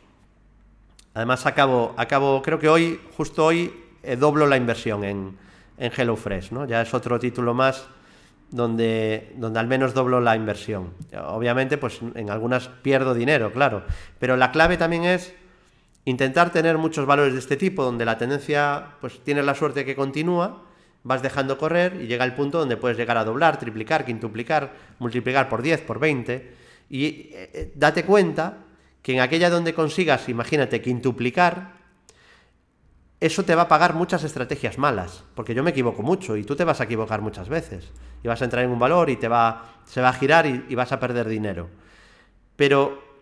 Además, acabo, acabo creo que hoy, justo hoy, eh, doblo la inversión en, en HelloFresh, ¿no? Ya es otro título más donde, donde al menos doblo la inversión. Obviamente, pues en algunas pierdo dinero, claro. Pero la clave también es Intentar tener muchos valores de este tipo, donde la tendencia, pues tienes la suerte que continúa, vas dejando correr y llega el punto donde puedes llegar a doblar, triplicar, quintuplicar, multiplicar por 10, por 20. Y eh, eh, date cuenta que en aquella donde consigas, imagínate, quintuplicar, eso te va a pagar muchas estrategias malas, porque yo me equivoco mucho y tú te vas a equivocar muchas veces. Y vas a entrar en un valor y te va, se va a girar y vas a perder dinero. Pero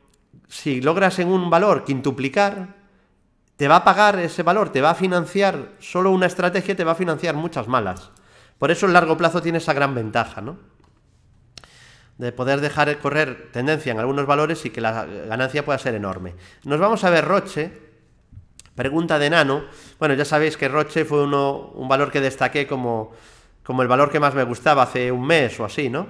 si logras en un valor quintuplicar, te va a pagar ese valor, te va a financiar, solo una estrategia te va a financiar muchas malas. Por eso el largo plazo tiene esa gran ventaja, ¿no? De poder dejar correr tendencia en algunos valores y que la ganancia pueda ser enorme. Nos vamos a ver Roche, pregunta de Nano. Bueno, ya sabéis que Roche fue un valor que destaqué como, como el valor que más me gustaba hace un mes o así, ¿no?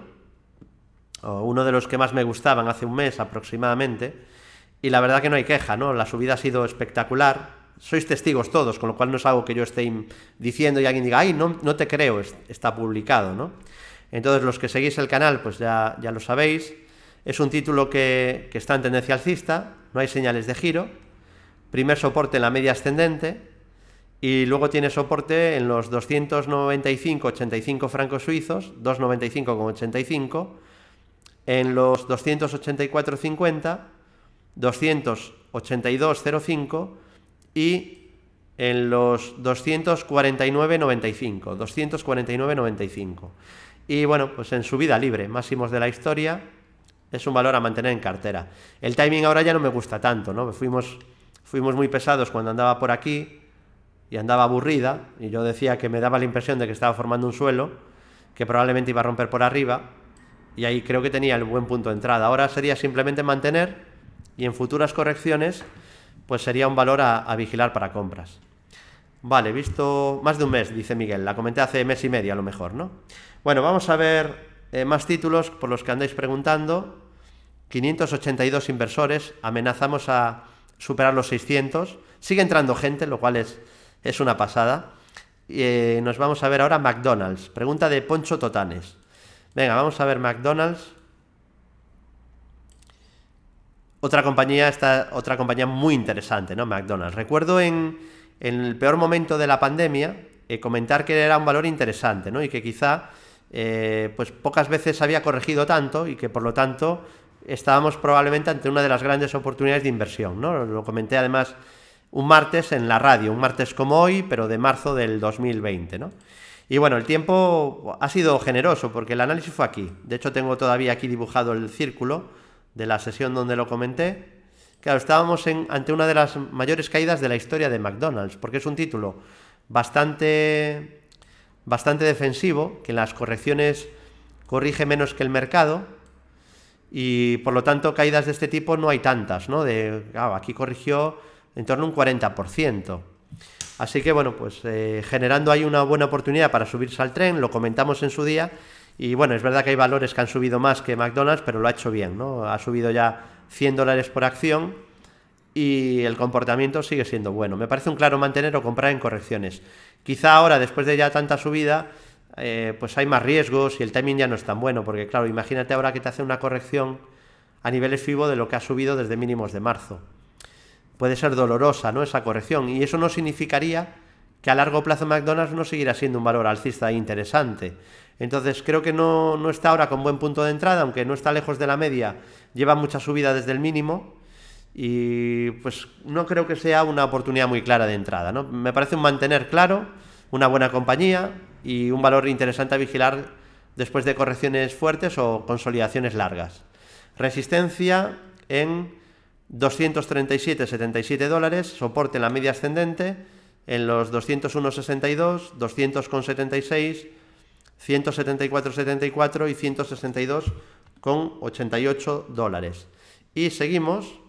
O uno de los que más me gustaban hace un mes aproximadamente. Y la verdad que no hay queja, ¿no? La subida ha sido espectacular. Sois testigos todos, con lo cual no es algo que yo esté diciendo y alguien diga, ay, no, no te creo, está publicado, ¿no? Entonces, los que seguís el canal, pues ya, lo sabéis. Es un título que, que está en tendencia alcista, no hay señales de giro. Primer soporte en la media ascendente, y luego tiene soporte en los 295,85 francos suizos, 295,85, en los 284,50 282.05 y en los 249.95, 249.95. Y bueno, pues en subida libre, máximos de la historia, es un valor a mantener en cartera. El timing ahora ya no me gusta tanto, ¿no? Fuimos, fuimos muy pesados cuando andaba por aquí y andaba aburrida, y yo decía que me daba la impresión de que estaba formando un suelo, que probablemente iba a romper por arriba, y ahí creo que tenía el buen punto de entrada. Ahora sería simplemente mantener y en futuras correcciones pues sería un valor a, vigilar para compras. Vale, visto más de un mes, dice Miguel. La comenté hace mes y medio a lo mejor, ¿no? Bueno, vamos a ver eh, más títulos por los que andáis preguntando. 582 inversores, amenazamos a superar los 600. Sigue entrando gente, lo cual es, es una pasada. Y eh, nos vamos a ver ahora McDonald's. Pregunta de Poncho Totanes. Venga, vamos a ver McDonald's otra compañía, esta. otra compañía muy interesante, ¿no? McDonald's. Recuerdo en, en el peor momento de la pandemia eh, comentar que era un valor interesante, ¿no? Y que quizá eh, pues pocas veces había corregido tanto y que por lo tanto estábamos probablemente ante una de las grandes oportunidades de inversión, ¿no? Lo comenté además un martes en la radio, un martes como hoy, pero de marzo del 2020, ¿no? Y bueno, el tiempo ha sido generoso porque el análisis fue aquí. De hecho, tengo todavía aquí dibujado el círculo de la sesión donde lo comenté, claro, estábamos en, ante una de las mayores caídas de la historia de McDonald's, porque es un título bastante, bastante defensivo, que en las correcciones corrige menos que el mercado, y por lo tanto caídas de este tipo no hay tantas, ¿no? De, aquí corrigió en torno a un 40%. Así que bueno, pues eh, generando ahí una buena oportunidad para subirse al tren, lo comentamos en su día y bueno, es verdad que hay valores que han subido más que McDonald's, pero lo ha hecho bien, ¿no? Ha subido ya 100 dólares por acción y el comportamiento sigue siendo bueno. Me parece un claro mantener o comprar en correcciones. Quizá ahora, después de ya tanta subida, eh, pues hay más riesgos y el timing ya no es tan bueno, porque claro, imagínate ahora que te hace una corrección a niveles FIBO de lo que ha subido desde mínimos de marzo. Puede ser dolorosa, ¿no? Esa corrección. Y eso no significaría que a largo plazo McDonald's no seguirá siendo un valor alcista interesante. Entonces creo que no, está ahora con buen punto de entrada, aunque no está lejos de la media, lleva mucha subida desde el mínimo y pues no creo que sea una oportunidad muy clara de entrada. Me parece un mantener claro, una buena compañía y un valor interesante a vigilar después de correcciones fuertes o consolidaciones largas. Resistencia en 237,77 dólares, soporte en la media ascendente en los 201,62, 200,76 174,74 y 162,88 dólares. Y seguimos.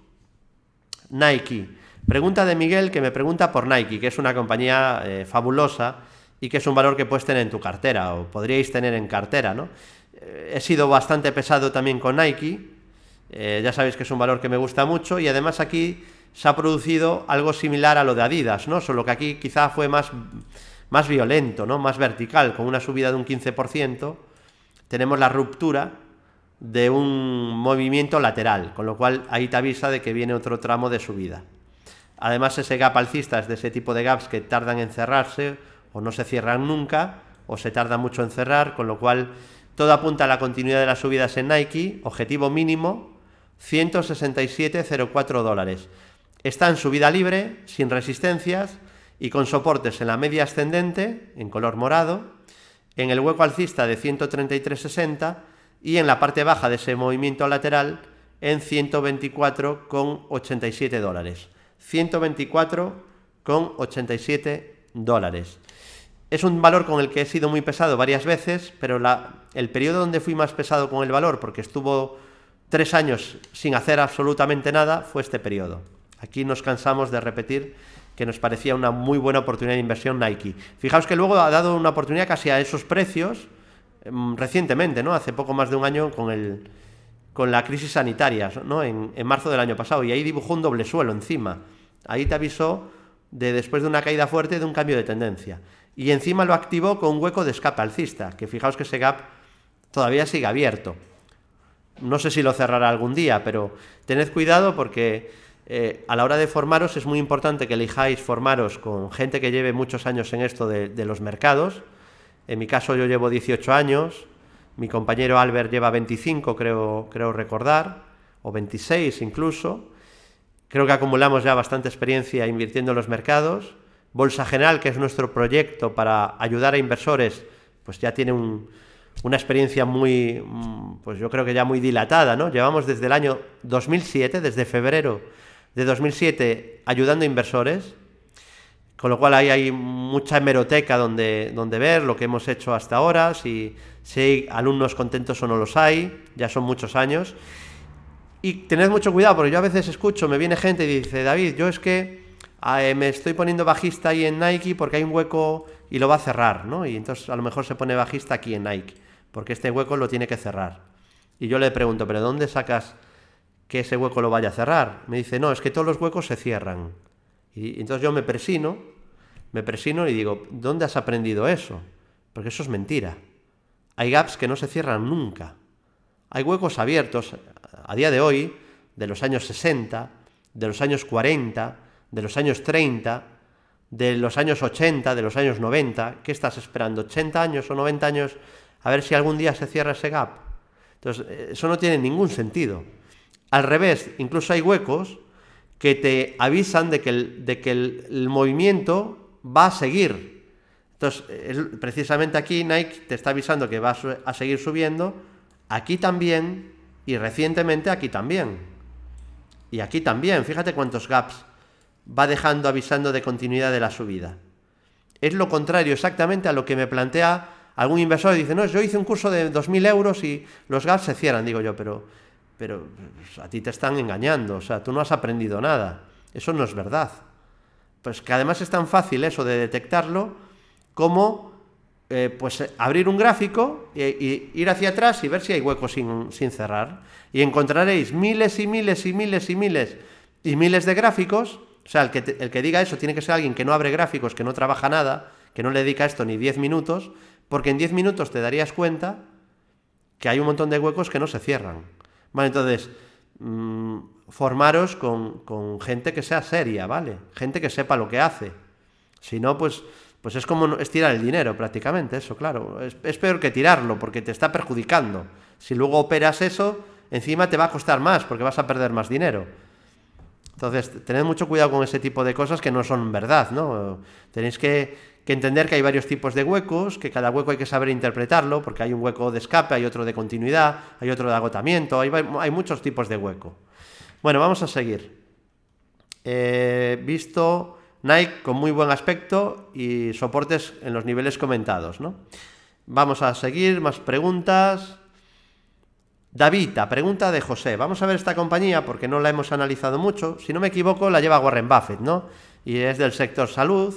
Nike. Pregunta de Miguel que me pregunta por Nike, que es una compañía eh, fabulosa y que es un valor que puedes tener en tu cartera o podríais tener en cartera, ¿no? Eh, he sido bastante pesado también con Nike, eh, ya sabéis que es un valor que me gusta mucho y además aquí se ha producido algo similar a lo de Adidas, ¿no? Solo que aquí quizá fue más más violento, ¿no? más vertical, con una subida de un 15%, tenemos la ruptura de un movimiento lateral, con lo cual ahí te avisa de que viene otro tramo de subida. Además, ese gap alcista es de ese tipo de gaps que tardan en cerrarse o no se cierran nunca o se tarda mucho en cerrar, con lo cual todo apunta a la continuidad de las subidas en Nike, objetivo mínimo 167,04 dólares. Está en subida libre, sin resistencias, y con soportes en la media ascendente, en color morado, en el hueco alcista de 133,60 y en la parte baja de ese movimiento lateral en 124,87 dólares. 124,87 dólares. Es un valor con el que he sido muy pesado varias veces, pero el periodo donde fui más pesado con el valor, porque estuvo tres años sin hacer absolutamente nada, fue este periodo. Aquí nos cansamos de repetir que nos parecía una muy buena oportunidad de inversión Nike. Fijaos que luego ha dado una oportunidad casi a esos precios em, recientemente, ¿no? Hace poco más de un año con el con la crisis sanitaria, ¿no? En, en marzo del año pasado y ahí dibujó un doble suelo encima. Ahí te avisó de después de una caída fuerte de un cambio de tendencia. Y encima lo activó con un hueco de escape alcista, que fijaos que ese gap todavía sigue abierto. No sé si lo cerrará algún día, pero tened cuidado porque eh, a la hora de formaros es muy importante que elijáis formaros con gente que lleve muchos años en esto de, los mercados. En mi caso yo llevo 18 años, mi compañero Albert lleva 25, creo, creo recordar, o 26 incluso. Creo que acumulamos ya bastante experiencia invirtiendo en los mercados. Bolsa General, que es nuestro proyecto para ayudar a inversores, pues ya tiene una experiencia muy, mm, pues yo creo que ya muy dilatada, ¿no? Llevamos desde el año 2007, desde febrero de 2007 ayudando a inversores, con lo cual ahí hay mucha hemeroteca donde, donde ver lo que hemos hecho hasta ahora, si, hay alumnos contentos o no los hay, ya son muchos años. Y tened mucho cuidado, porque yo a veces escucho, me viene gente y dice, David, yo es que eh, me estoy poniendo bajista ahí en Nike porque hay un hueco y lo va a cerrar, ¿no? Y entonces a lo mejor se pone bajista aquí en Nike, porque este hueco lo tiene que cerrar. Y yo le pregunto, ¿pero dónde sacas que ese hueco lo vaya a cerrar. Me dice, no, es que todos los huecos se cierran. Y entonces yo me presino me presino y digo, ¿dónde has aprendido eso? Porque eso es mentira. Hay gaps que no se cierran nunca. Hay huecos abiertos a día de hoy, de los años 60, de los años 40, de los años 30, de los años 80, de los años 90. ¿Qué estás esperando? ¿80 años o 90 años? A ver si algún día se cierra ese gap. Entonces, eh, eso no tiene ningún sentido. Al revés, incluso hay huecos que te avisan de que el, de que el, movimiento va a seguir. Entonces, precisamente aquí Nike te está avisando que va a, seguir subiendo, aquí también y recientemente aquí también. Y aquí también, fíjate cuántos gaps va dejando avisando de continuidad de la subida. Es lo contrario exactamente a lo que me plantea algún inversor. Dice, no, yo hice un curso de 2.000 euros y los gaps se cierran. Digo yo, pero pero pues, a ti te están engañando, o sea, tú no has aprendido nada. Eso no es verdad. Pues que además es tan fácil eso de detectarlo como eh, pues eh, abrir un gráfico e, ir hacia atrás y ver si hay huecos sin, cerrar. Y encontraréis miles y miles y miles y miles y miles de gráficos. O sea, el que, el que diga eso tiene que ser alguien que no abre gráficos, que no trabaja nada, que no le dedica esto ni 10 minutos, porque en 10 minutos te darías cuenta que hay un montón de huecos que no se cierran. Vale, entonces, mm, formaros con, gente que sea seria, ¿vale? Gente que sepa lo que hace. Si no, pues, pues es como estirar el dinero prácticamente, eso, claro. es peor que tirarlo porque te está perjudicando. Si luego operas eso, encima te va a costar más porque vas a perder más dinero. Entonces, tened mucho cuidado con ese tipo de cosas que no son verdad, ¿no? Tenéis que que entender que hay varios tipos de huecos, que cada hueco hay que saber interpretarlo, porque hay un hueco de escape, hay otro de continuidad, hay otro de agotamiento, hay, muchos tipos de hueco. Bueno, vamos a seguir. ...he eh, visto Nike con muy buen aspecto y soportes en los niveles comentados, ¿no? Vamos a seguir, más preguntas. Davita, pregunta de José. Vamos a ver esta compañía porque no la hemos analizado mucho. Si no me equivoco, la lleva Warren Buffett, ¿no? Y es del sector salud,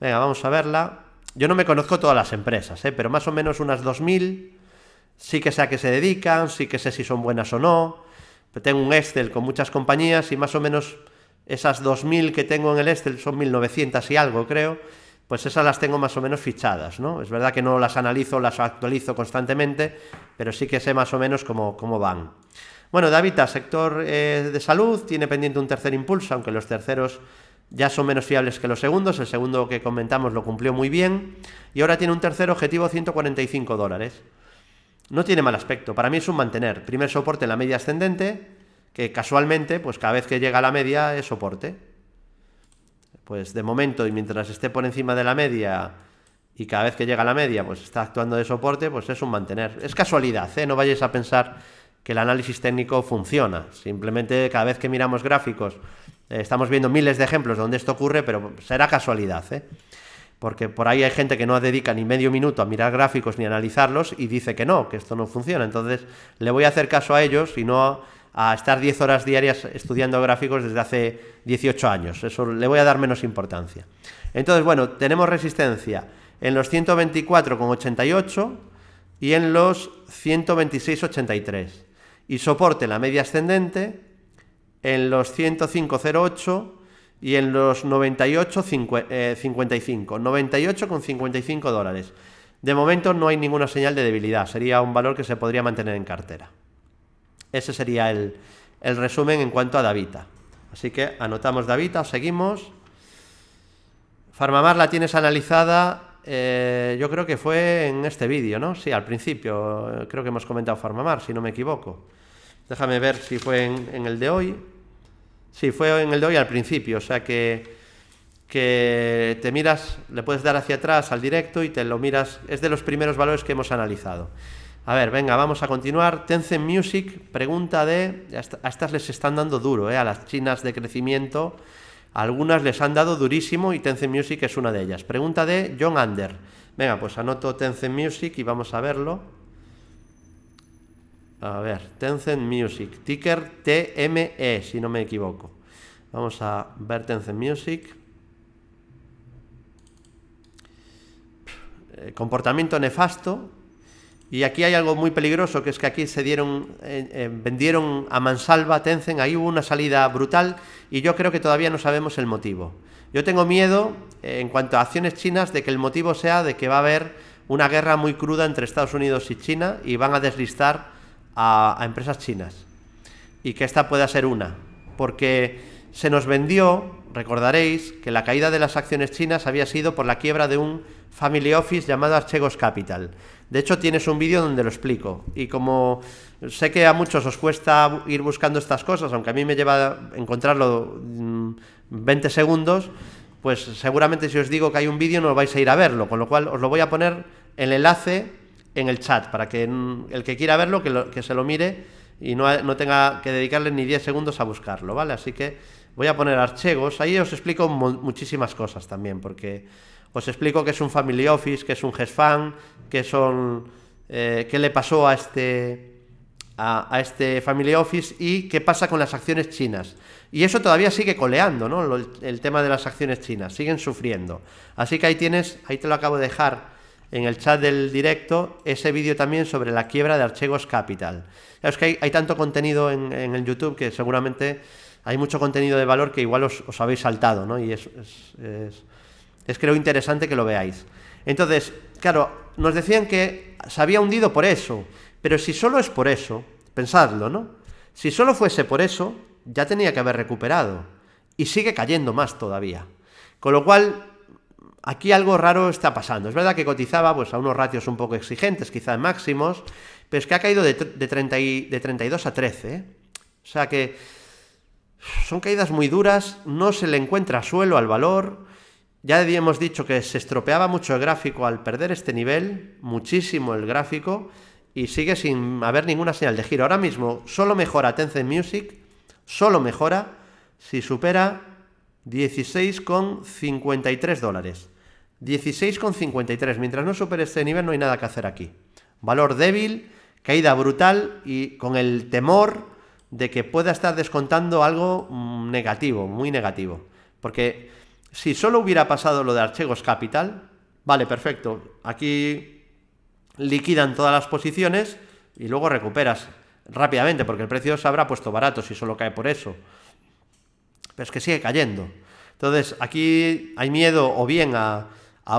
Venga, vamos a verla. Yo no me conozco todas las empresas, ¿eh? pero más o menos unas 2.000. Sí que sé a qué se dedican, sí que sé si son buenas o no. Pero tengo un Excel con muchas compañías y más o menos esas 2.000 que tengo en el Excel son 1.900 y algo, creo. Pues esas las tengo más o menos fichadas, ¿no? Es verdad que no las analizo, las actualizo constantemente, pero sí que sé más o menos cómo, cómo van. Bueno, Davita, sector eh, de salud, tiene pendiente un tercer impulso, aunque los terceros ya son menos fiables que los segundos, el segundo que comentamos lo cumplió muy bien, y ahora tiene un tercer objetivo 145 dólares. No tiene mal aspecto, para mí es un mantener, primer soporte en la media ascendente, que casualmente, pues cada vez que llega a la media es soporte. Pues de momento, y mientras esté por encima de la media, y cada vez que llega a la media, pues está actuando de soporte, pues es un mantener. Es casualidad, ¿eh? no vayáis a pensar que el análisis técnico funciona. Simplemente cada vez que miramos gráficos eh, estamos viendo miles de ejemplos donde esto ocurre, pero será casualidad, ¿eh? Porque por ahí hay gente que no dedica ni medio minuto a mirar gráficos ni a analizarlos y dice que no, que esto no funciona. Entonces le voy a hacer caso a ellos y no a estar 10 horas diarias estudiando gráficos desde hace 18 años. Eso le voy a dar menos importancia. Entonces, bueno, tenemos resistencia en los 124,88 y en los 126,83. Y soporte la media ascendente en los 105.08 y en los 98.55, eh, con 98,55 dólares. De momento no hay ninguna señal de debilidad, sería un valor que se podría mantener en cartera. Ese sería el, resumen en cuanto a Davita. Así que anotamos Davita, seguimos. Farmamar la tienes analizada, eh, yo creo que fue en este vídeo, ¿no? Sí, al principio, eh, creo que hemos comentado Farmamar, si no me equivoco. Déjame ver si fue en, el de hoy. Sí, fue en el de hoy al principio, o sea que, que te miras, le puedes dar hacia atrás al directo y te lo miras. Es de los primeros valores que hemos analizado. A ver, venga, vamos a continuar. Tencent Music, pregunta de... A estas les están dando duro, ¿eh? A las chinas de crecimiento. Algunas les han dado durísimo y Tencent Music es una de ellas. Pregunta de John Under. Venga, pues anoto Tencent Music y vamos a verlo. A ver, Tencent Music, ticker TME, si no me equivoco. Vamos a ver Tencent Music. Eh, comportamiento nefasto. Y aquí hay algo muy peligroso, que es que aquí se dieron, eh, eh, vendieron a mansalva Tencent, ahí hubo una salida brutal y yo creo que todavía no sabemos el motivo. Yo tengo miedo, en cuanto a acciones chinas, de que el motivo sea de que va a haber una guerra muy cruda entre Estados Unidos y China y van a deslistar a, empresas chinas y que esta pueda ser una, porque se nos vendió, recordaréis, que la caída de las acciones chinas había sido por la quiebra de un family office llamado Archegos Capital. De hecho, tienes un vídeo donde lo explico. Y como sé que a muchos os cuesta ir buscando estas cosas, aunque a mí me lleva encontrarlo 20 mm, segundos, pues seguramente si os digo que hay un vídeo no vais a ir a verlo, con lo cual os lo voy a poner en el enlace en el chat, para que el que quiera verlo, que, se lo mire y no, tenga que dedicarle ni 10 segundos a buscarlo, ¿vale? Así que voy a poner archivos, ahí os explico muchísimas cosas también, porque os explico qué es un Family Office, que es un GESFAN que son... Eh, qué le pasó a este... A, este Family Office y qué pasa con las acciones chinas. Y eso todavía sigue coleando, ¿no? el, el, tema de las acciones chinas, siguen sufriendo. Así que ahí tienes, ahí te lo acabo de dejar en el chat del directo ese vídeo también sobre la quiebra de Archegos Capital. Es que hay, tanto contenido en, el YouTube que seguramente hay mucho contenido de valor que igual os, habéis saltado, ¿no? Y es, es, creo interesante que lo veáis. Entonces, claro, nos decían que se había hundido por eso, pero si solo es por eso, pensadlo, ¿no? Si solo fuese por eso, ya tenía que haber recuperado. Y sigue cayendo más todavía. Con lo cual, aquí algo raro está pasando. Es verdad que cotizaba pues, a unos ratios un poco exigentes, quizá máximos, pero es que ha caído de, y, de 32 a 13. ¿eh? O sea que son caídas muy duras, no se le encuentra suelo al valor. Ya hemos dicho que se estropeaba mucho el gráfico al perder este nivel, muchísimo el gráfico, y sigue sin haber ninguna señal de giro. Ahora mismo solo mejora Tencent Music, solo mejora si supera 16,53 dólares. 16,53. Mientras no supere este nivel no hay nada que hacer aquí. Valor débil, caída brutal y con el temor de que pueda estar descontando algo mm, negativo, muy negativo. Porque si solo hubiera pasado lo de Archegos Capital, vale, perfecto. Aquí liquidan todas las posiciones y luego recuperas rápidamente porque el precio se habrá puesto barato si solo cae por eso pero es que sigue cayendo. Entonces, aquí hay miedo o bien a,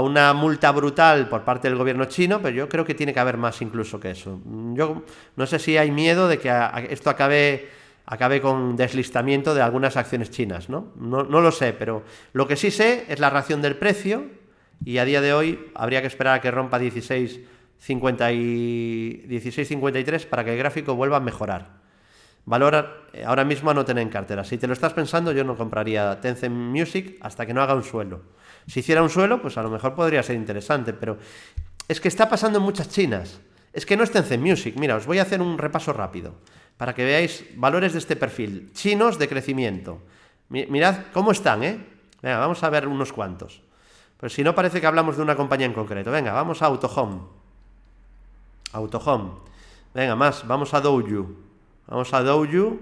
una multa brutal por parte del gobierno chino, pero yo creo que tiene que haber más incluso que eso. Yo no sé si hay miedo de que esto acabe, acabe con deslistamiento de algunas acciones chinas, ¿no? ¿no? lo sé, pero lo que sí sé es la ración del precio y a día de hoy habría que esperar a que rompa y 16,53 para que el gráfico vuelva a mejorar. Valor eh, ahora mismo a no tener en cartera. Si te lo estás pensando, yo no compraría Tencent Music hasta que no haga un suelo. Si hiciera un suelo, pues a lo mejor podría ser interesante, pero es que está pasando en muchas chinas. Es que no es Tencent Music. Mira, os voy a hacer un repaso rápido para que veáis valores de este perfil. Chinos de crecimiento. Mirad cómo están, ¿eh? Venga, vamos a ver unos cuantos. Pero pues si no parece que hablamos de una compañía en concreto. Venga, vamos a Autohome. Autohome. Venga, más, vamos a Douyu. Vamos a Douyu.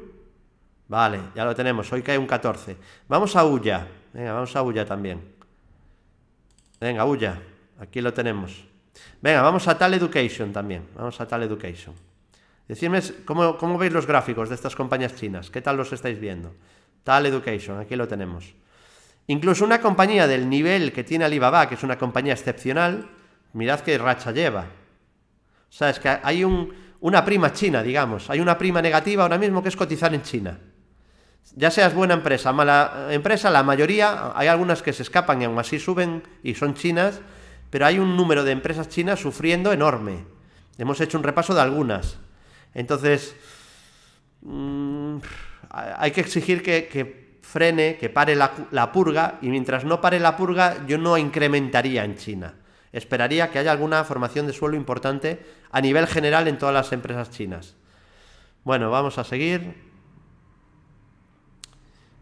Vale, ya lo tenemos. Hoy cae un 14. Vamos a Uya. Venga, vamos a Uya también. Venga, Uya. Aquí lo tenemos. Venga, vamos a Tal Education también. Vamos a Tal Education. Decidme cómo, cómo veis los gráficos de estas compañías chinas. ¿Qué tal los estáis viendo? Tal Education, aquí lo tenemos. Incluso una compañía del nivel que tiene Alibaba, que es una compañía excepcional, mirad qué racha lleva. O sea, es que hay un, una prima china, digamos. Hay una prima negativa ahora mismo que es cotizar en China. Ya seas buena empresa, mala empresa, la mayoría, hay algunas que se escapan y aún así suben y son chinas, pero hay un número de empresas chinas sufriendo enorme. Hemos hecho un repaso de algunas. Entonces, mm, hay que exigir que, frene, que pare la purga, y mientras no pare la purga, yo no incrementaría en China esperaría que haya alguna formación de suelo importante a nivel general en todas las empresas chinas. Bueno, vamos a seguir.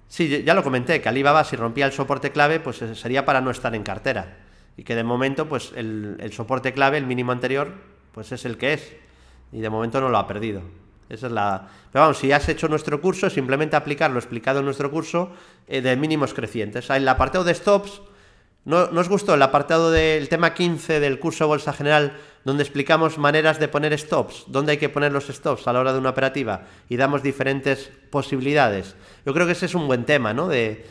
Sí, ya lo comenté, que Alibaba si rompía el soporte clave, pues eh, sería para no estar en cartera. Y que de momento, pues el, soporte clave, el mínimo anterior, pues es el que es. Y de momento no lo ha perdido. Esa es la... Pero vamos, si has hecho nuestro curso, simplemente aplicar lo explicado en nuestro curso eh, de mínimos crecientes. Ah, en el apartado de stops ¿No, os gustó el apartado del tema 15 del curso Bolsa General, donde explicamos maneras de poner stops, dónde hay que poner los stops a la hora de una operativa y damos diferentes posibilidades? Yo creo que ese es un buen tema, ¿no? De,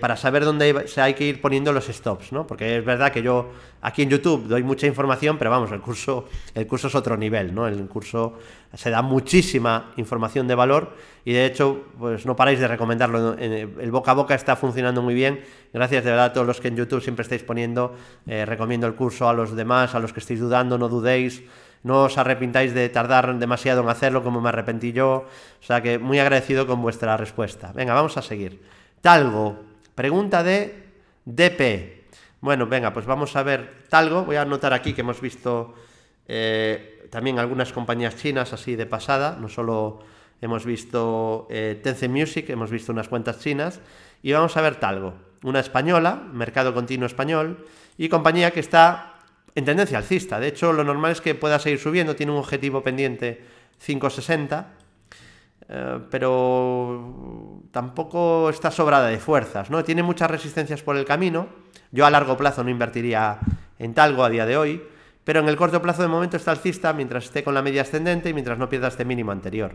para saber dónde se hay que ir poniendo los stops, ¿no? Porque es verdad que yo aquí en YouTube doy mucha información, pero vamos, el curso, el curso es otro nivel, ¿no? El curso se da muchísima información de valor y de hecho, pues no paráis de recomendarlo. El boca a boca está funcionando muy bien. Gracias de verdad a todos los que en YouTube siempre estáis poniendo. Eh, recomiendo el curso a los demás, a los que estéis dudando, no dudéis no os arrepintáis de tardar demasiado en hacerlo como me arrepentí yo. O sea que muy agradecido con vuestra respuesta. Venga, vamos a seguir. Talgo. Pregunta de DP. Bueno, venga, pues vamos a ver Talgo. Voy a anotar aquí que hemos visto eh, también algunas compañías chinas así de pasada. No solo hemos visto eh, Tencent Music, hemos visto unas cuentas chinas. Y vamos a ver Talgo. Una española, mercado continuo español, y compañía que está en tendencia alcista. De hecho, lo normal es que pueda seguir subiendo. Tiene un objetivo pendiente 560 eh, pero tampoco está sobrada de fuerzas, ¿no? Tiene muchas resistencias por el camino. Yo a largo plazo no invertiría en Talgo a día de hoy, pero en el corto plazo de momento está alcista mientras esté con la media ascendente y mientras no pierda este mínimo anterior.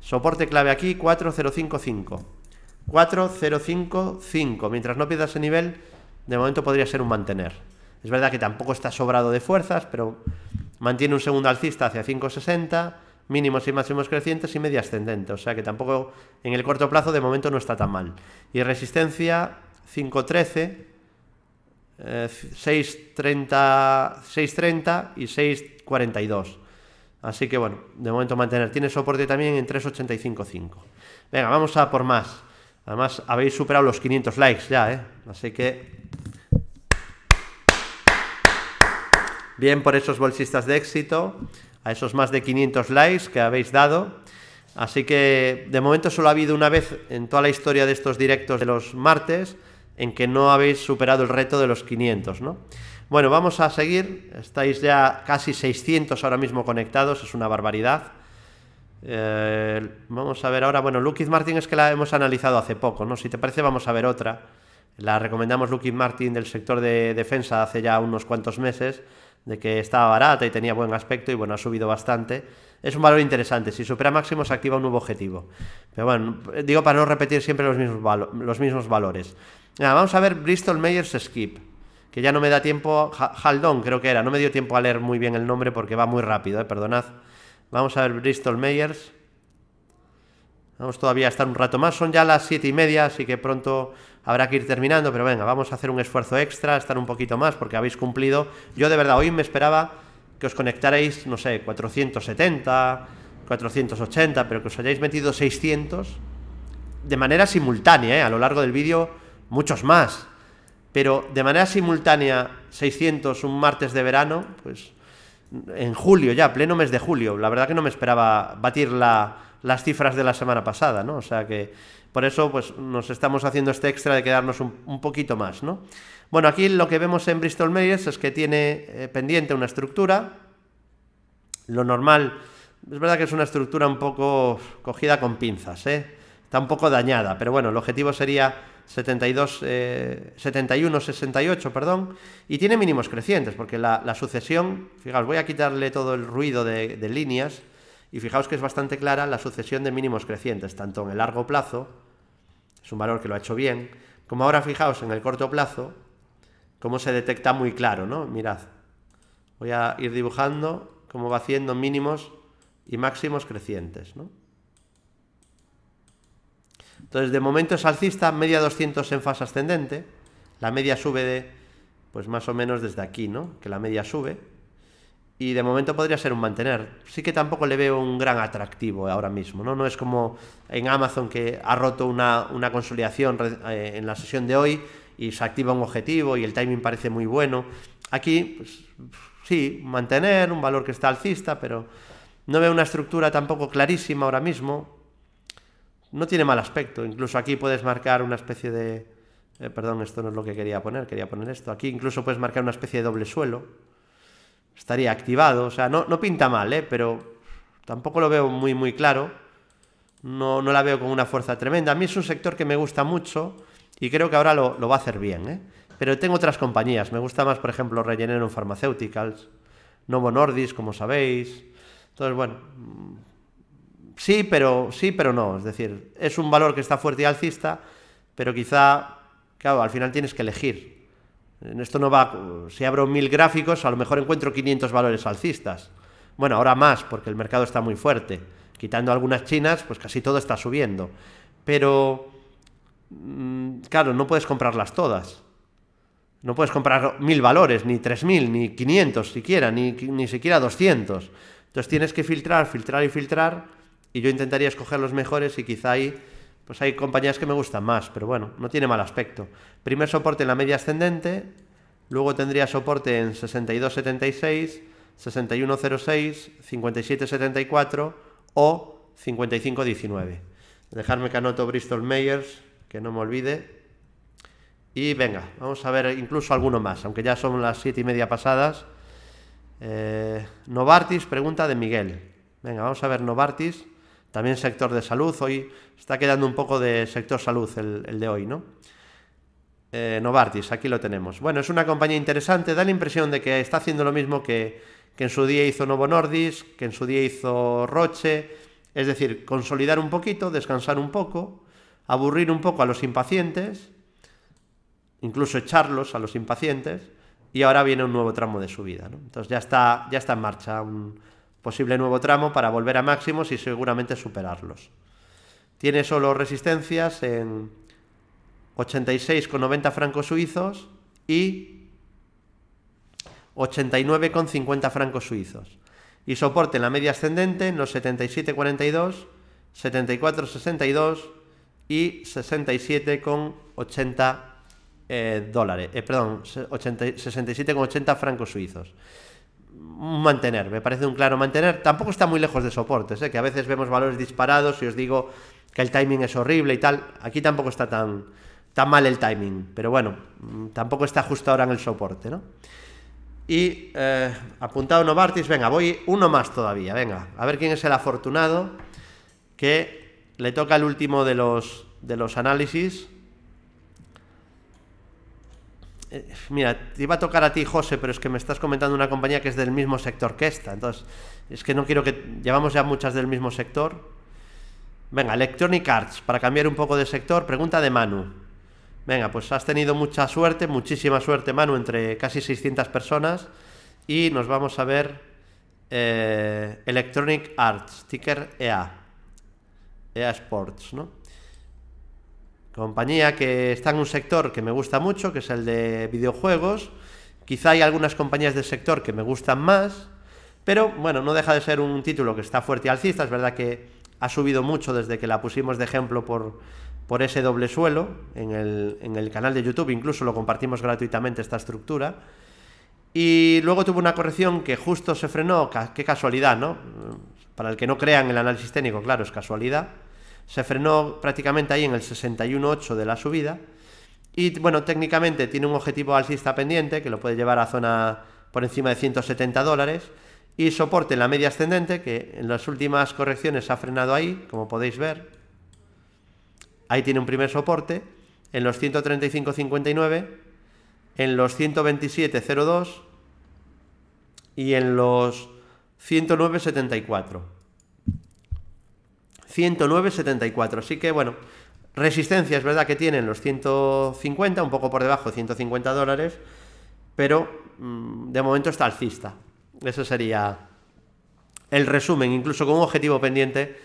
Soporte clave aquí 4055. 4055, mientras no pierda ese nivel, de momento podría ser un mantener. Es verdad que tampoco está sobrado de fuerzas, pero mantiene un segundo alcista hacia 560 mínimos y máximos crecientes y media ascendente. O sea que tampoco en el corto plazo de momento no está tan mal. Y resistencia 5.13, 6.30 eh, y 6.42. Así que bueno, de momento mantener. Tiene soporte también en 3.85.5. Venga, vamos a por más. Además, habéis superado los 500 likes ya, ¿eh? Así que... Bien por esos bolsistas de éxito a esos más de 500 likes que habéis dado. Así que de momento solo ha habido una vez en toda la historia de estos directos de los martes en que no habéis superado el reto de los 500, ¿no? Bueno, vamos a seguir. Estáis ya casi 600 ahora mismo conectados, es una barbaridad. Eh, vamos a ver ahora, bueno, Lukith Martin es que la hemos analizado hace poco, ¿no? Si te parece, vamos a ver otra. La recomendamos Lukith Martin del sector de defensa hace ya unos cuantos meses de que estaba barata y tenía buen aspecto y bueno, ha subido bastante. Es un valor interesante, si supera máximo se activa un nuevo objetivo. Pero bueno, digo para no repetir siempre los mismos, los mismos valores. vamos a ver Bristol Mayers Skip, que ya no me da tiempo, Haldon creo que era, no me dio tiempo a leer muy bien el nombre porque va muy rápido, eh, perdonad. Vamos a ver Bristol Mayers. Vamos todavía a estar un rato más, son ya las siete y media, así que pronto habrá que ir terminando, pero venga, vamos a hacer un esfuerzo extra, estar un poquito más, porque habéis cumplido. Yo de verdad hoy me esperaba que os conectarais, no sé, 470, 480, pero que os hayáis metido 600 de manera simultánea, ¿eh? a lo largo del vídeo, muchos más. Pero de manera simultánea, 600 un martes de verano, pues en julio ya, pleno mes de julio. La verdad que no me esperaba batir la, las cifras de la semana pasada, ¿no? O sea que por eso pues, nos estamos haciendo este extra de quedarnos un, poquito más, ¿no? Bueno, aquí lo que vemos en Bristol Myers es que tiene eh, pendiente una estructura. Lo normal, es verdad que es una estructura un poco cogida con pinzas, ¿eh? Está un poco dañada, pero bueno, el objetivo sería 72, 71, 68, perdón, y tiene mínimos crecientes, porque la, sucesión, fijaos, voy a quitarle todo el ruido de líneas, y fijaos que es bastante clara la sucesión de mínimos crecientes, tanto en el largo plazo, es un valor que lo ha hecho bien, como ahora fijaos en el corto plazo, cómo se detecta muy claro, ¿no? Mirad, voy a ir dibujando cómo va haciendo mínimos y máximos crecientes, ¿no? Entonces, de momento es alcista, media 200 en fase ascendente, la media sube de, pues más o menos desde aquí, ¿no? Que la media sube, y de momento podría ser un mantener. Sí que tampoco le veo un gran atractivo ahora mismo, ¿no? No es como en Amazon que ha roto una, consolidación eh, en la sesión de hoy y se activa un objetivo y el timing parece muy bueno. Aquí, pues, sí, mantener un valor que está alcista, pero no veo una estructura tampoco clarísima ahora mismo. No tiene mal aspecto, incluso aquí puedes marcar una especie de... Eh, perdón, esto no es lo que quería poner, quería poner esto. Aquí incluso puedes marcar una especie de doble suelo estaría activado. O sea, no, no pinta mal, ¿eh? Pero tampoco lo veo muy, muy claro. No, no, la veo con una fuerza tremenda. A mí es un sector que me gusta mucho y creo que ahora lo, va a hacer bien, ¿eh? Pero tengo otras compañías. Me gusta más, por ejemplo, Regeneron Pharmaceuticals, Novo Nordis, como sabéis. Entonces, bueno, mm, sí, pero sí, pero no. Es decir, es un valor que está fuerte y alcista, pero quizá, claro, al final tienes que elegir. En esto no va, si abro mil gráficos, a lo mejor encuentro 500 valores alcistas. Bueno, ahora más, porque el mercado está muy fuerte. Quitando algunas chinas, pues casi todo está subiendo. Pero, mm, claro, no puedes comprarlas todas. No puedes comprar mil valores, ni 3.000, ni 500 siquiera, ni, ni siquiera 200. Entonces tienes que filtrar, filtrar y filtrar. Y yo intentaría escoger los mejores y quizá ahí pues hay compañías que me gustan más, pero bueno, no tiene mal aspecto. Primer soporte en la media ascendente, luego tendría soporte en 62.76, 61.06, 57.74 o 55.19. Dejarme que anoto Bristol Mayers, que no me olvide. Y venga, vamos a ver incluso alguno más, aunque ya son las siete y media pasadas. Eh, Novartis, pregunta de Miguel. Venga, vamos a ver Novartis. También sector de salud, hoy está quedando un poco de sector salud el, de hoy, ¿no? Eh, Novartis, aquí lo tenemos. Bueno, es una compañía interesante, da la impresión de que está haciendo lo mismo que, en su día hizo Novo Nordis, que en su día hizo Roche, es decir, consolidar un poquito, descansar un poco, aburrir un poco a los impacientes, incluso echarlos a los impacientes, y ahora viene un nuevo tramo de su vida. Entonces ya está, ya está en marcha un, posible nuevo tramo para volver a máximos y seguramente superarlos. Tiene solo resistencias en 86,90 francos suizos y 89,50 francos suizos. Y soporte en la media ascendente en los 77,42, 74,62 y 67,80 eh, eh francos suizos mantener, me parece un claro mantener. Tampoco está muy lejos de soportes, ¿eh? que a veces vemos valores disparados y os digo que el timing es horrible y tal. Aquí tampoco está tan, tan mal el timing, pero bueno, mm, tampoco está justo ahora en el soporte, ¿no? Y eh, apuntado Novartis, venga, voy uno más todavía, venga, a ver quién es el afortunado que le toca el último de los, de los análisis. Eh, mira, te iba a tocar a ti, José, pero es que me estás comentando una compañía que es del mismo sector que esta. Entonces, es que no quiero que. Llevamos ya muchas del mismo sector. Venga, Electronic Arts, para cambiar un poco de sector, pregunta de Manu. Venga, pues has tenido mucha suerte, muchísima suerte, Manu, entre casi 600 personas. Y nos vamos a ver eh, Electronic Arts, ticker EA. EA Sports, ¿no? Compañía que está en un sector que me gusta mucho, que es el de videojuegos. Quizá hay algunas compañías del sector que me gustan más, pero bueno, no deja de ser un título que está fuerte y alcista. Es verdad que ha subido mucho desde que la pusimos de ejemplo por, por ese doble suelo en el, en el canal de YouTube. Incluso lo compartimos gratuitamente esta estructura. Y luego tuvo una corrección que justo se frenó. Qué casualidad, ¿no? Para el que no crea en el análisis técnico, claro, es casualidad se frenó prácticamente ahí en el 61.8 de la subida. Y bueno, técnicamente tiene un objetivo alcista pendiente que lo puede llevar a zona por encima de 170 dólares. Y soporte en la media ascendente que en las últimas correcciones ha frenado ahí, como podéis ver. Ahí tiene un primer soporte en los 135.59, en los 127.02 y en los 109.74. 109,74. Así que bueno, resistencia es verdad que tienen los 150, un poco por debajo, 150 dólares, pero mm, de momento está alcista. Eso sería el resumen, incluso con un objetivo pendiente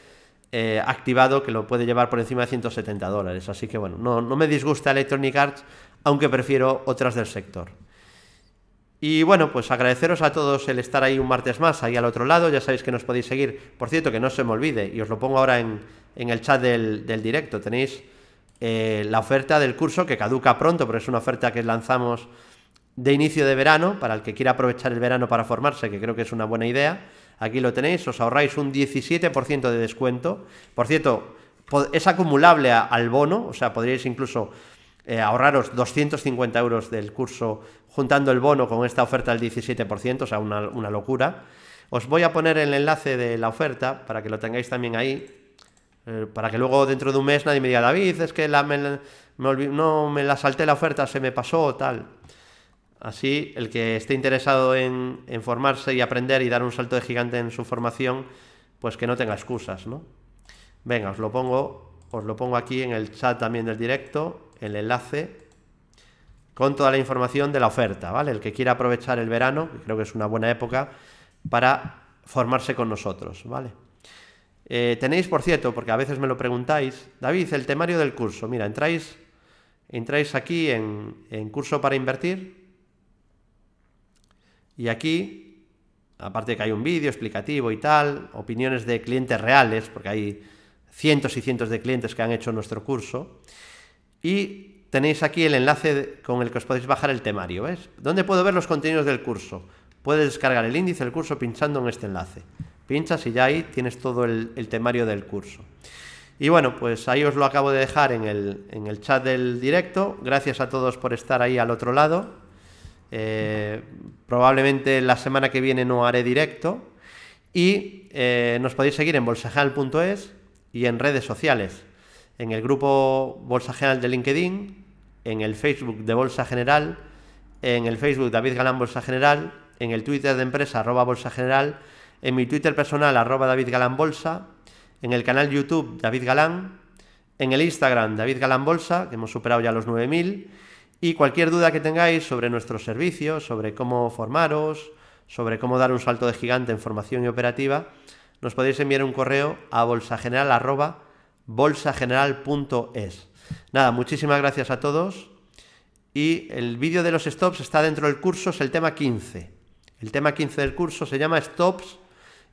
eh, activado que lo puede llevar por encima de 170 dólares. Así que bueno, no, no me disgusta Electronic Arts, aunque prefiero otras del sector. Y bueno, pues agradeceros a todos el estar ahí un martes más, ahí al otro lado. Ya sabéis que nos podéis seguir. Por cierto, que no se me olvide, y os lo pongo ahora en, el chat del, del directo. Tenéis eh, la oferta del curso que caduca pronto, pero es una oferta que lanzamos de inicio de verano, para el que quiera aprovechar el verano para formarse, que creo que es una buena idea. Aquí lo tenéis, os ahorráis un 17% de descuento. Por cierto, es acumulable al bono, o sea, podríais incluso eh, ahorraros 250 euros del curso juntando el bono con esta oferta del 17%, o sea, una, locura. Os voy a poner el enlace de la oferta para que lo tengáis también ahí, eh, para que luego dentro de un mes nadie me diga, David, es que la, no me la salté la oferta, se me pasó tal. Así, el que esté interesado en, formarse y aprender y dar un salto de gigante en su formación, pues que no tenga excusas, ¿no? Venga, os lo pongo, os lo pongo aquí en el chat también del directo el enlace con toda la información de la oferta, ¿vale? El que quiera aprovechar el verano, que creo que es una buena época, para formarse con nosotros, ¿vale? Eh, tenéis, por cierto, porque a veces me lo preguntáis, David, el temario del curso, mira, entráis, entráis aquí en, en curso para invertir y aquí, aparte que hay un vídeo explicativo y tal, opiniones de clientes reales, porque hay cientos y cientos de clientes que han hecho nuestro curso, y tenéis aquí el enlace con el que os podéis bajar el temario, ¿ves? ¿Dónde puedo ver los contenidos del curso? Puedes descargar el índice del curso pinchando en este enlace. Pinchas y ya ahí tienes todo el, temario del curso. Y bueno, pues ahí os lo acabo de dejar en el, chat del directo. Gracias a todos por estar ahí al otro lado. Eh, probablemente la semana que viene no haré directo. Y eh, nos podéis seguir en bolsajal.es y en redes sociales en el grupo Bolsa General de LinkedIn, en el Facebook de Bolsa General, en el Facebook David Galán Bolsa General, en el Twitter de empresa arroba Bolsa General, en mi Twitter personal arroba David Galán Bolsa, en el canal YouTube David Galán, en el Instagram David Galán Bolsa, que hemos superado ya los 9000, y cualquier duda que tengáis sobre nuestros servicios, sobre cómo formaros, sobre cómo dar un salto de gigante en formación y operativa, nos podéis enviar un correo a bolsageneral.com bolsageneral.es. Nada, muchísimas gracias a todos. Y el vídeo de los stops está dentro del curso, es el tema 15. El tema 15 del curso se llama stops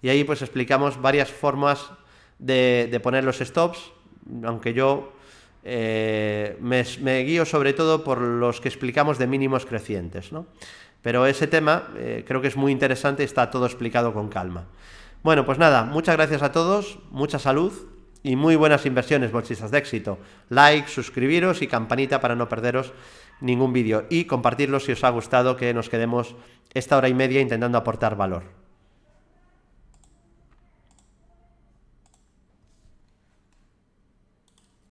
y ahí pues explicamos varias formas de, poner los stops, aunque yo eh, me, guío sobre todo por los que explicamos de mínimos crecientes. ¿no? Pero ese tema eh, creo que es muy interesante y está todo explicado con calma. Bueno, pues nada, muchas gracias a todos, mucha salud y muy buenas inversiones, bolsistas de éxito. Like, suscribiros y campanita para no perderos ningún vídeo. Y compartirlo si os ha gustado, que nos quedemos esta hora y media intentando aportar valor.